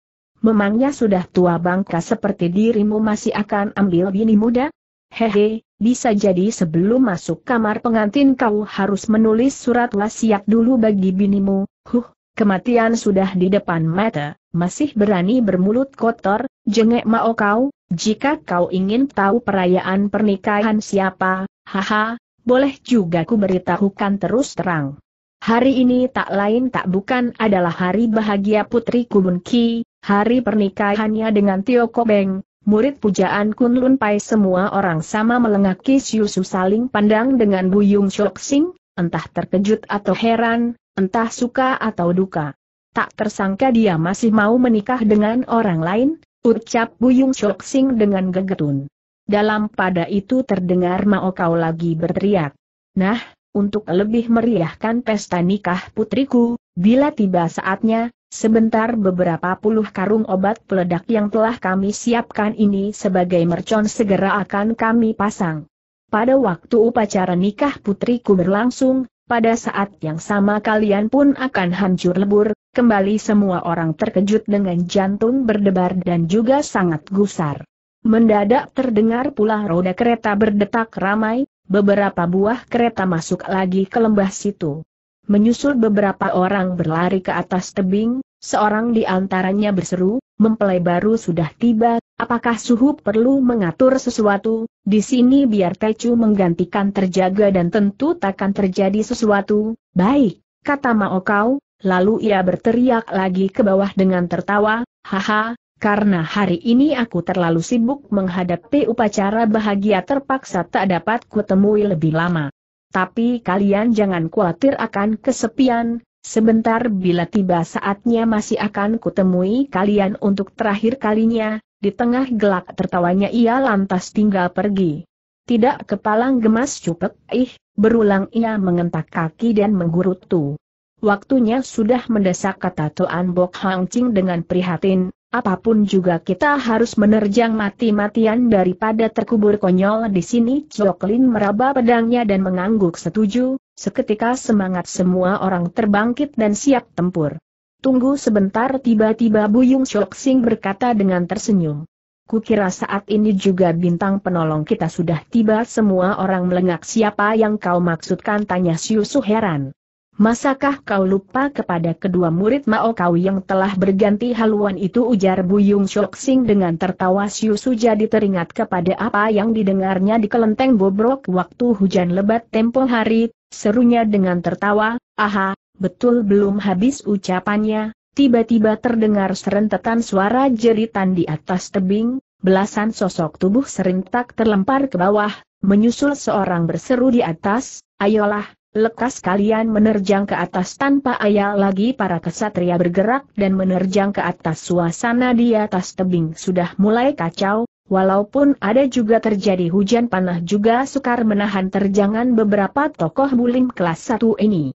memangnya sudah tua bangka seperti dirimu masih akan ambil bini muda? Hehe, bisa jadi sebelum masuk kamar pengantin kau harus menulis surat wasiat dulu bagi binimu, huh, kematian sudah di depan mata, masih berani bermulut kotor, jengek mau kau, jika kau ingin tahu perayaan pernikahan siapa, haha, boleh juga ku beritahukan terus terang. Hari ini tak lain tak bukan adalah hari bahagia putri Kubunki, hari pernikahannya dengan Tio Kobeng, murid pujaan Kunlun Pai semua orang sama melengak Kisyusu saling pandang dengan Buyung Sing, entah terkejut atau heran, entah suka atau duka. Tak tersangka dia masih mau menikah dengan orang lain, ucap Buyung Sing dengan gegetun. Dalam pada itu terdengar Mao Kau lagi berteriak. Nah, untuk lebih meriahkan pesta nikah putriku, bila tiba saatnya, Sebentar beberapa puluh karung obat peledak yang telah kami siapkan ini sebagai mercon segera akan kami pasang. Pada waktu upacara nikah putriku berlangsung, pada saat yang sama kalian pun akan hancur lebur, kembali semua orang terkejut dengan jantung berdebar dan juga sangat gusar. Mendadak terdengar pula roda kereta berdetak ramai, beberapa buah kereta masuk lagi ke lembah situ menyusul beberapa orang berlari ke atas tebing, seorang di antaranya berseru, mempelai baru sudah tiba, apakah suhu perlu mengatur sesuatu, di sini biar Tecu menggantikan terjaga dan tentu takkan terjadi sesuatu, baik, kata Mao Kau, lalu ia berteriak lagi ke bawah dengan tertawa, haha, karena hari ini aku terlalu sibuk menghadapi upacara bahagia terpaksa tak dapat kutemui lebih lama tapi kalian jangan khawatir akan kesepian, sebentar bila tiba saatnya masih akan kutemui kalian untuk terakhir kalinya, di tengah gelak tertawanya ia lantas tinggal pergi. Tidak kepalang gemas cupek, ih, berulang ia mengentak kaki dan menggurutu. Waktunya sudah mendesak kata tuan Bok Hang Ching dengan prihatin, Apapun juga kita harus menerjang mati-matian daripada terkubur konyol di sini. Joklin meraba pedangnya dan mengangguk setuju, seketika semangat semua orang terbangkit dan siap tempur. Tunggu sebentar tiba-tiba Buyung Sing berkata dengan tersenyum. Kukira saat ini juga bintang penolong kita sudah tiba semua orang melengak siapa yang kau maksudkan tanya Siusu heran. Masakah kau lupa kepada kedua murid Mao Kau yang telah berganti haluan itu ujar Buyung Shok Sing dengan tertawa Siu jadi teringat kepada apa yang didengarnya di kelenteng bobrok waktu hujan lebat tempo hari, serunya dengan tertawa, aha, betul belum habis ucapannya, tiba-tiba terdengar serentetan suara jeritan di atas tebing, belasan sosok tubuh serentak terlempar ke bawah, menyusul seorang berseru di atas, ayolah, Lekas kalian menerjang ke atas tanpa ayal lagi para kesatria bergerak dan menerjang ke atas suasana di atas tebing sudah mulai kacau, walaupun ada juga terjadi hujan panah juga sukar menahan terjangan beberapa tokoh bulim kelas 1 ini.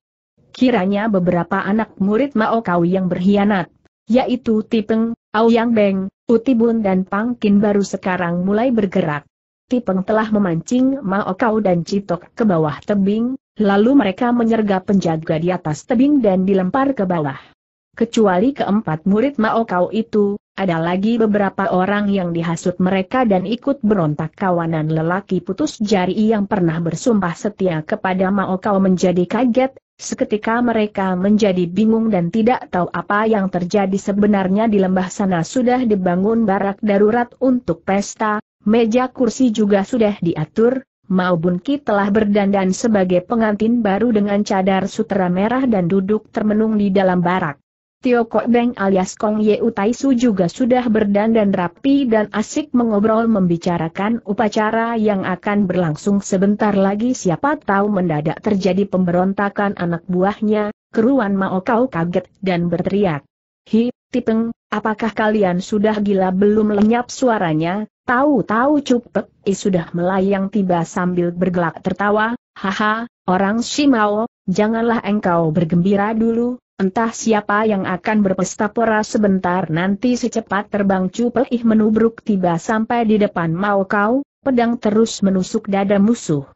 Kiranya beberapa anak murid Mao Kau yang berkhianat, yaitu Tipeng, Aoyang Beng, Utibun dan Pangkin baru sekarang mulai bergerak. Tipeng telah memancing Mao Kau dan Citok ke bawah tebing, Lalu mereka menyergap penjaga di atas tebing dan dilempar ke bawah. Kecuali keempat murid Mao Kau itu, ada lagi beberapa orang yang dihasut mereka dan ikut berontak kawanan lelaki putus jari yang pernah bersumpah setia kepada Mao Kau menjadi kaget, seketika mereka menjadi bingung dan tidak tahu apa yang terjadi sebenarnya di lembah sana sudah dibangun barak darurat untuk pesta, meja kursi juga sudah diatur, Mao Bunki telah berdandan sebagai pengantin baru dengan cadar sutera merah dan duduk termenung di dalam barak. Tio Kok Beng alias Kong Ye Su juga sudah berdandan rapi dan asik mengobrol membicarakan upacara yang akan berlangsung sebentar lagi siapa tahu mendadak terjadi pemberontakan anak buahnya, keruan Mao Kau kaget dan berteriak. Hi, Tipeng, apakah kalian sudah gila belum lenyap suaranya, tahu-tahu cupek, i sudah melayang tiba sambil bergelak tertawa, haha, orang Shimao, janganlah engkau bergembira dulu, entah siapa yang akan berpesta pora sebentar nanti secepat terbang cupek ih menubruk tiba sampai di depan mau kau, pedang terus menusuk dada musuh.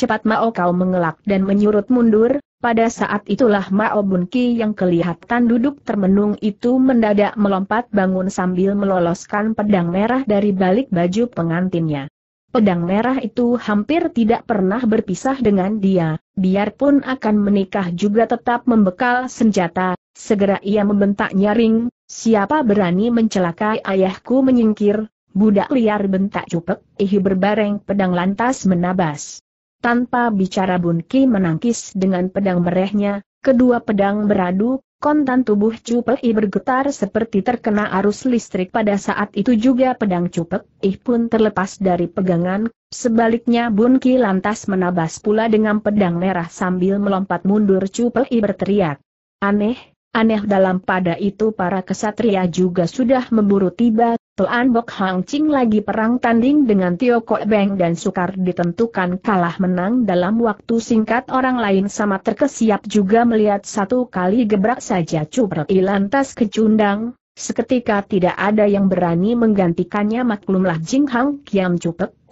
Cepat Mao Kau mengelak dan menyurut mundur, pada saat itulah Mao Bunki yang kelihatan duduk termenung itu mendadak melompat bangun sambil meloloskan pedang merah dari balik baju pengantinnya. Pedang merah itu hampir tidak pernah berpisah dengan dia, biarpun akan menikah juga tetap membekal senjata, segera ia membentak nyaring, siapa berani mencelakai ayahku menyingkir, budak liar bentak cupek, ihi berbareng pedang lantas menabas. Tanpa bicara Bun Ki menangkis dengan pedang merahnya, kedua pedang beradu, kontan tubuh Cupek I bergetar seperti terkena arus listrik pada saat itu juga pedang Cupek I pun terlepas dari pegangan, sebaliknya Bun Ki lantas menabas pula dengan pedang merah sambil melompat mundur Cupek I berteriak. Aneh, Aneh dalam pada itu para kesatria juga sudah memburu tiba Tuan Bok Hang Ching lagi perang tanding dengan Tio Kok Beng dan sukar ditentukan kalah menang dalam waktu singkat orang lain sama terkesiap juga melihat satu kali gebrak saja Cuprei Ilantas kecundang, seketika tidak ada yang berani menggantikannya maklumlah Jing Hang Kiam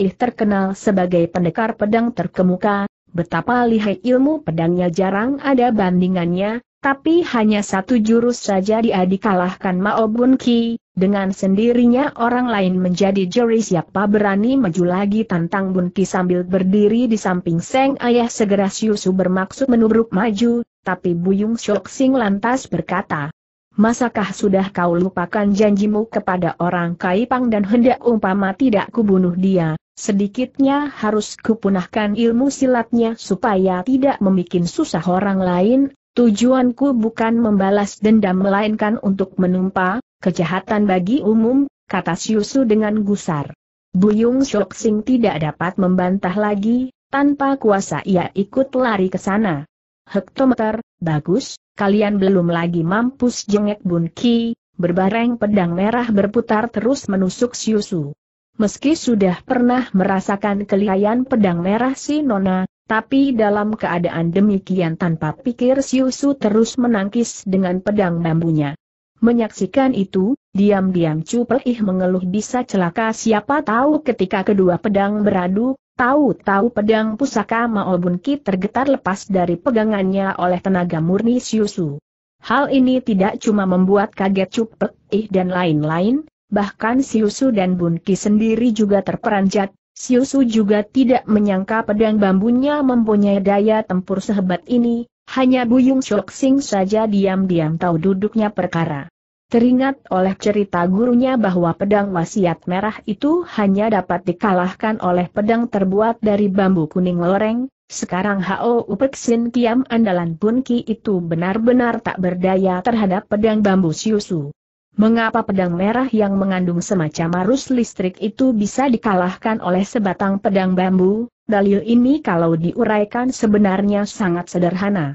ih terkenal sebagai pendekar pedang terkemuka, betapa lihai ilmu pedangnya jarang ada bandingannya, tapi hanya satu jurus saja dia dikalahkan Mao Bun Ki, dengan sendirinya orang lain menjadi juri siapa berani maju lagi tantang Bun Ki sambil berdiri di samping Seng Ayah segera Siusu bermaksud menubruk maju, tapi Buyung Syok Sing lantas berkata, Masakah sudah kau lupakan janjimu kepada orang Kaipang dan hendak umpama tidak kubunuh dia, sedikitnya harus kupunahkan ilmu silatnya supaya tidak membuat susah orang lain, Tujuanku bukan membalas dendam melainkan untuk menumpa, kejahatan bagi umum, kata Siusu dengan gusar. Buyung Shok Sing tidak dapat membantah lagi, tanpa kuasa ia ikut lari ke sana. Hektometer, bagus, kalian belum lagi mampus jengek Bun Ki, berbareng pedang merah berputar terus menusuk Siusu. Meski sudah pernah merasakan kelihayan pedang merah si Nona, tapi dalam keadaan demikian tanpa pikir Siusu terus menangkis dengan pedang bambunya. Menyaksikan itu, diam-diam Chu Peih mengeluh bisa celaka siapa tahu ketika kedua pedang beradu, tahu-tahu pedang pusaka Mao Bun Ki tergetar lepas dari pegangannya oleh tenaga murni Siusu. Hal ini tidak cuma membuat kaget Chu Peih dan lain-lain, bahkan Siusu dan Bun Ki sendiri juga terperanjat, Siusu juga tidak menyangka pedang bambunya mempunyai daya tempur sehebat ini, hanya Buyung Shoxing Sing saja diam-diam tahu duduknya perkara. Teringat oleh cerita gurunya bahwa pedang wasiat merah itu hanya dapat dikalahkan oleh pedang terbuat dari bambu kuning loreng, sekarang Hao Sin Kiam andalan Punki itu benar-benar tak berdaya terhadap pedang bambu Siusu. Mengapa pedang merah yang mengandung semacam arus listrik itu bisa dikalahkan oleh sebatang pedang bambu? Dalil ini kalau diuraikan sebenarnya sangat sederhana.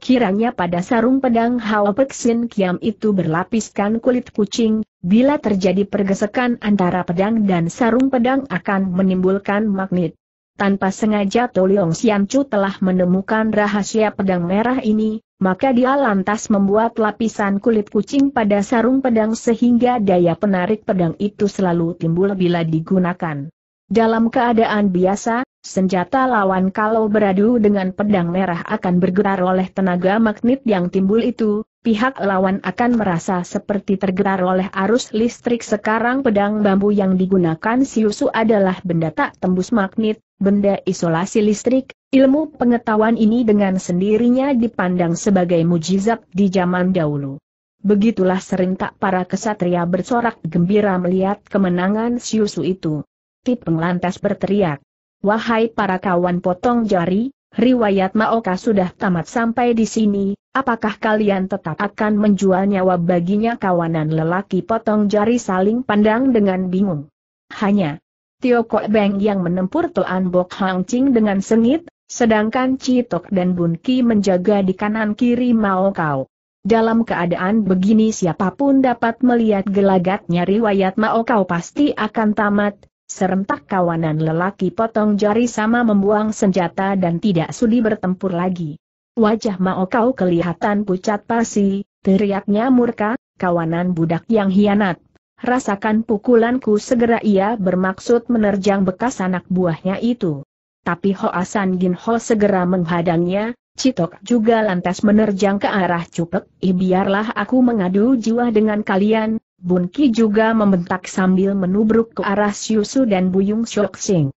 Kiranya pada sarung pedang Hao Peksin Kiam itu berlapiskan kulit kucing, bila terjadi pergesekan antara pedang dan sarung pedang akan menimbulkan magnet. Tanpa sengaja Toliong Siamcu telah menemukan rahasia pedang merah ini, maka dia lantas membuat lapisan kulit kucing pada sarung pedang sehingga daya penarik pedang itu selalu timbul bila digunakan. Dalam keadaan biasa, senjata lawan kalau beradu dengan pedang merah akan bergerak oleh tenaga magnet yang timbul itu, pihak lawan akan merasa seperti tergerar oleh arus listrik sekarang pedang bambu yang digunakan Siusu adalah benda tak tembus magnet, benda isolasi listrik, ilmu pengetahuan ini dengan sendirinya dipandang sebagai mujizat di zaman dahulu. Begitulah serentak para kesatria bersorak gembira melihat kemenangan Siusu itu. Tipeng lantas berteriak. Wahai para kawan potong jari, riwayat Maoka sudah tamat sampai di sini, apakah kalian tetap akan menjual nyawa baginya kawanan lelaki potong jari saling pandang dengan bingung. Hanya Tio Kok Beng yang menempur tuan Bok Hang Ching dengan sengit, sedangkan Citok dan Bun Ki menjaga di kanan kiri Mao Kau. Dalam keadaan begini siapapun dapat melihat gelagatnya riwayat Mao Kau pasti akan tamat, serentak kawanan lelaki potong jari sama membuang senjata dan tidak sudi bertempur lagi. Wajah Mao kau kelihatan pucat pasi, teriaknya murka, kawanan budak yang hianat. Rasakan pukulanku segera ia bermaksud menerjang bekas anak buahnya itu. Tapi hoasan San Gin Ho segera menghadangnya, Citok juga lantas menerjang ke arah Cupek, I biarlah aku mengadu jiwa dengan kalian, Ki juga membentak sambil menubruk ke arah Siusu dan Buyung Syok Sing.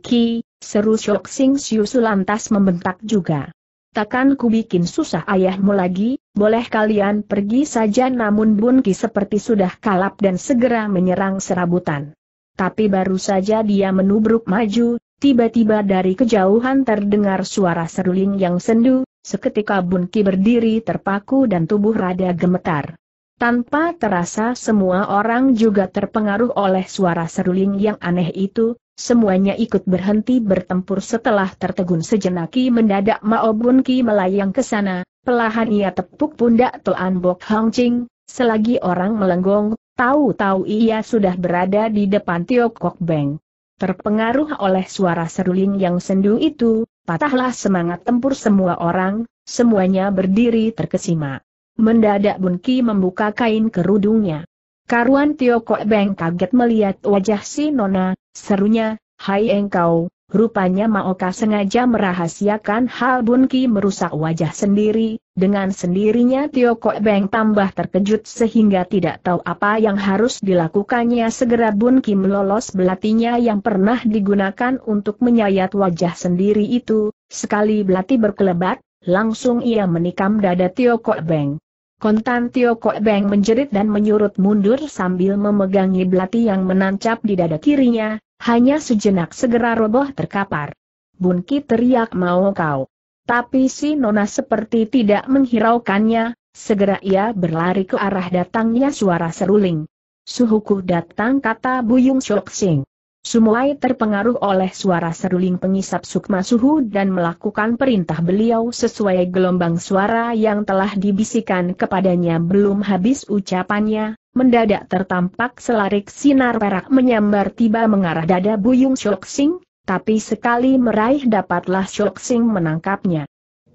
Ki, seru Syok Sing Siusu lantas membentak juga takkan ku bikin susah ayahmu lagi, boleh kalian pergi saja namun Bunki seperti sudah kalap dan segera menyerang serabutan. Tapi baru saja dia menubruk maju, tiba-tiba dari kejauhan terdengar suara seruling yang sendu, seketika Bunki berdiri terpaku dan tubuh rada gemetar. Tanpa terasa semua orang juga terpengaruh oleh suara seruling yang aneh itu, Semuanya ikut berhenti bertempur setelah tertegun sejenak Ki mendadak Mao Bun Ki melayang ke sana, pelahan ia tepuk pundak Toan Bok Hong Ching, selagi orang melenggong, tahu-tahu ia sudah berada di depan Tio Kok Beng. Terpengaruh oleh suara seruling yang sendu itu, patahlah semangat tempur semua orang, semuanya berdiri terkesima. Mendadak Bun Ki membuka kain kerudungnya. Karuan Tio Kok Beng kaget melihat wajah si Nona, Serunya, hai engkau, rupanya Maoka sengaja merahasiakan hal Bunki merusak wajah sendiri, dengan sendirinya Tio Kok Beng tambah terkejut sehingga tidak tahu apa yang harus dilakukannya segera Bunki melolos belatinya yang pernah digunakan untuk menyayat wajah sendiri itu, sekali belati berkelebat, langsung ia menikam dada Tio Kok Beng. Kontan Tio Kok Beng menjerit dan menyurut mundur sambil memegangi belati yang menancap di dada kirinya, hanya sejenak segera roboh terkapar. Bunki teriak mau kau. Tapi si Nona seperti tidak menghiraukannya, segera ia berlari ke arah datangnya suara seruling. Suhuku datang kata Buyung Shok Sing. Sumuai terpengaruh oleh suara seruling pengisap sukma suhu dan melakukan perintah beliau sesuai gelombang suara yang telah dibisikan kepadanya belum habis ucapannya, Mendadak tertampak selarik sinar perak menyambar tiba mengarah dada Buyung Shoxing, tapi sekali meraih dapatlah Shoxing menangkapnya.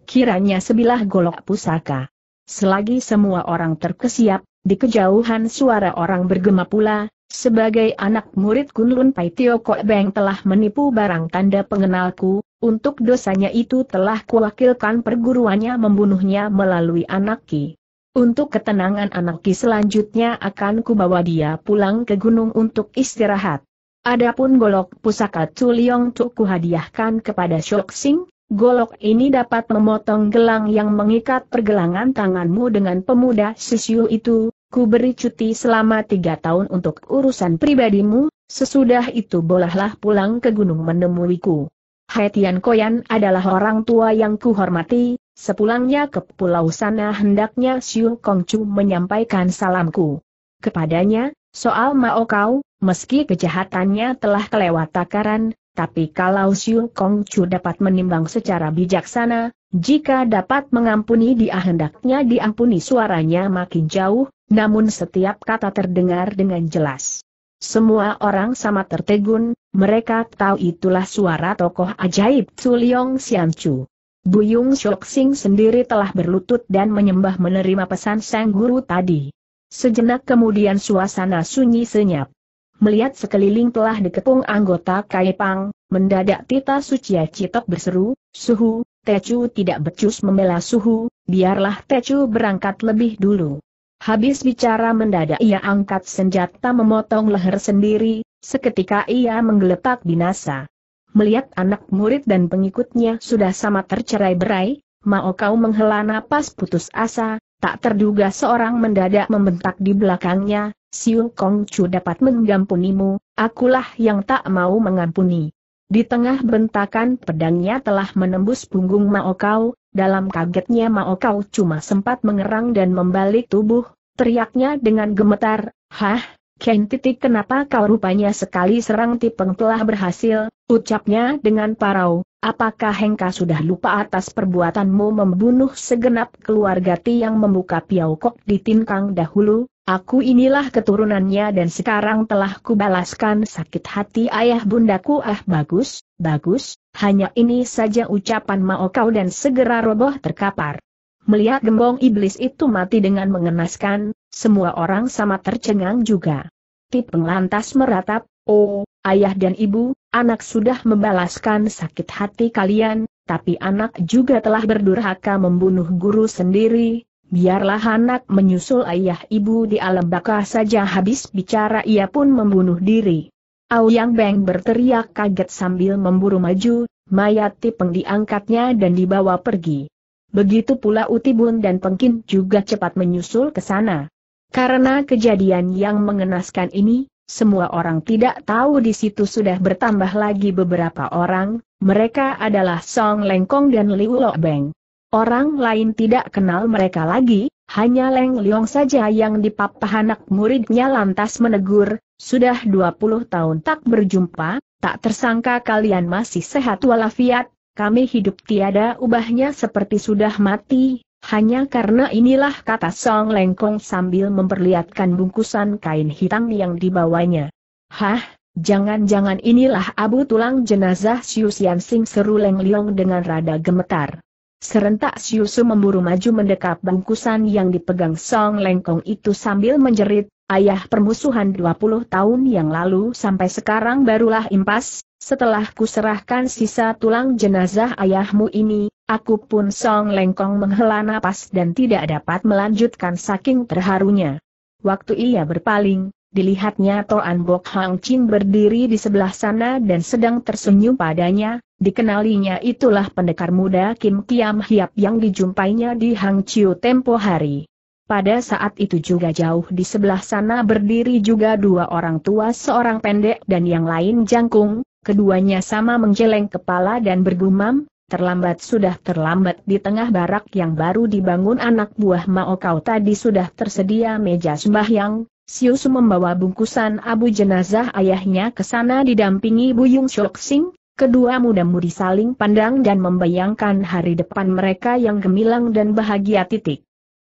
Kiranya sebilah golok pusaka. Selagi semua orang terkesiap, di kejauhan suara orang bergema pula, sebagai anak murid Kunlun Pai Tio Kok Beng telah menipu barang tanda pengenalku, untuk dosanya itu telah kuwakilkan perguruannya membunuhnya melalui anak Ki. Untuk ketenangan anakki selanjutnya akan kubawa dia pulang ke gunung untuk istirahat. Adapun golok pusaka Culiong Tuk kuhadiahkan kepada Shoxing. golok ini dapat memotong gelang yang mengikat pergelangan tanganmu dengan pemuda Sisiu itu, ku beri cuti selama tiga tahun untuk urusan pribadimu, sesudah itu bolehlah pulang ke gunung menemuiku. Hai Koyan adalah orang tua yang kuhormati, Sepulangnya ke pulau sana hendaknya Siu Kongcu menyampaikan salamku. Kepadanya, soal Mao Kau, meski kejahatannya telah kelewat takaran, tapi kalau Siu Kongcu dapat menimbang secara bijaksana, jika dapat mengampuni dia hendaknya diampuni suaranya makin jauh, namun setiap kata terdengar dengan jelas. Semua orang sama tertegun, mereka tahu itulah suara tokoh ajaib Suliong Chu. Buyung Sing sendiri telah berlutut dan menyembah menerima pesan sang guru tadi. Sejenak kemudian suasana sunyi senyap. Melihat sekeliling telah dikepung anggota Kaipang, mendadak Tita Suciya Citok berseru, Suhu, Tecu tidak becus membela Suhu, biarlah Tecu berangkat lebih dulu. Habis bicara mendadak ia angkat senjata memotong leher sendiri, seketika ia menggeletak binasa. Melihat anak murid dan pengikutnya sudah sama tercerai-berai, Mao Kau menghela napas putus asa, tak terduga seorang mendadak membentak di belakangnya, Siung Kong Chu dapat mengampunimu, akulah yang tak mau mengampuni. Di tengah bentakan pedangnya telah menembus punggung Mao Kau, dalam kagetnya Mao Kau cuma sempat mengerang dan membalik tubuh, teriaknya dengan gemetar, Hah, Ken titik kenapa kau rupanya sekali serang Tipeng telah berhasil, ucapnya dengan parau, apakah Hengka sudah lupa atas perbuatanmu membunuh segenap keluarga Ti yang membuka Piaukok di Tinkang dahulu, aku inilah keturunannya dan sekarang telah kubalaskan sakit hati ayah bundaku ah bagus, bagus, hanya ini saja ucapan mau kau dan segera roboh terkapar. Melihat gembong iblis itu mati dengan mengenaskan, semua orang sama tercengang juga. Tipeng lantas meratap, oh, ayah dan ibu, anak sudah membalaskan sakit hati kalian, tapi anak juga telah berdurhaka membunuh guru sendiri, biarlah anak menyusul ayah ibu di alam baka saja habis bicara ia pun membunuh diri. Auyang Beng berteriak kaget sambil memburu maju, mayat Tipeng diangkatnya dan dibawa pergi. Begitu pula Utibun dan Pengkin juga cepat menyusul ke sana. Karena kejadian yang mengenaskan ini, semua orang tidak tahu di situ sudah bertambah lagi beberapa orang, mereka adalah Song Lengkong dan Liu Lo Beng. Orang lain tidak kenal mereka lagi, hanya Leng Leong saja yang dipapah anak muridnya lantas menegur, sudah 20 tahun tak berjumpa, tak tersangka kalian masih sehat walafiat, kami hidup tiada ubahnya seperti sudah mati, hanya karena inilah kata Song Lengkong sambil memperlihatkan bungkusan kain hitam yang dibawanya. Hah, jangan-jangan inilah abu tulang jenazah Xiu Xian Sing seru Leng Liong dengan rada gemetar. Serentak Xiu Su memburu maju mendekap bungkusan yang dipegang Song Lengkong itu sambil menjerit, ayah permusuhan 20 tahun yang lalu sampai sekarang barulah impas, setelah kuserahkan sisa tulang jenazah ayahmu ini, Aku pun song lengkong menghela napas dan tidak dapat melanjutkan saking terharunya. Waktu ia berpaling, dilihatnya Toan Bok Hang Ching berdiri di sebelah sana dan sedang tersenyum padanya, dikenalinya itulah pendekar muda Kim Kiam Hiap yang dijumpainya di Hang Chiu tempo hari. Pada saat itu juga jauh di sebelah sana berdiri juga dua orang tua seorang pendek dan yang lain jangkung, keduanya sama menjeleng kepala dan bergumam, Terlambat sudah terlambat di tengah barak yang baru dibangun anak buah Mao Kau tadi sudah tersedia meja sembahyang, Su membawa bungkusan abu jenazah ayahnya ke sana didampingi Buyung Sing, kedua muda-mudi saling pandang dan membayangkan hari depan mereka yang gemilang dan bahagia titik.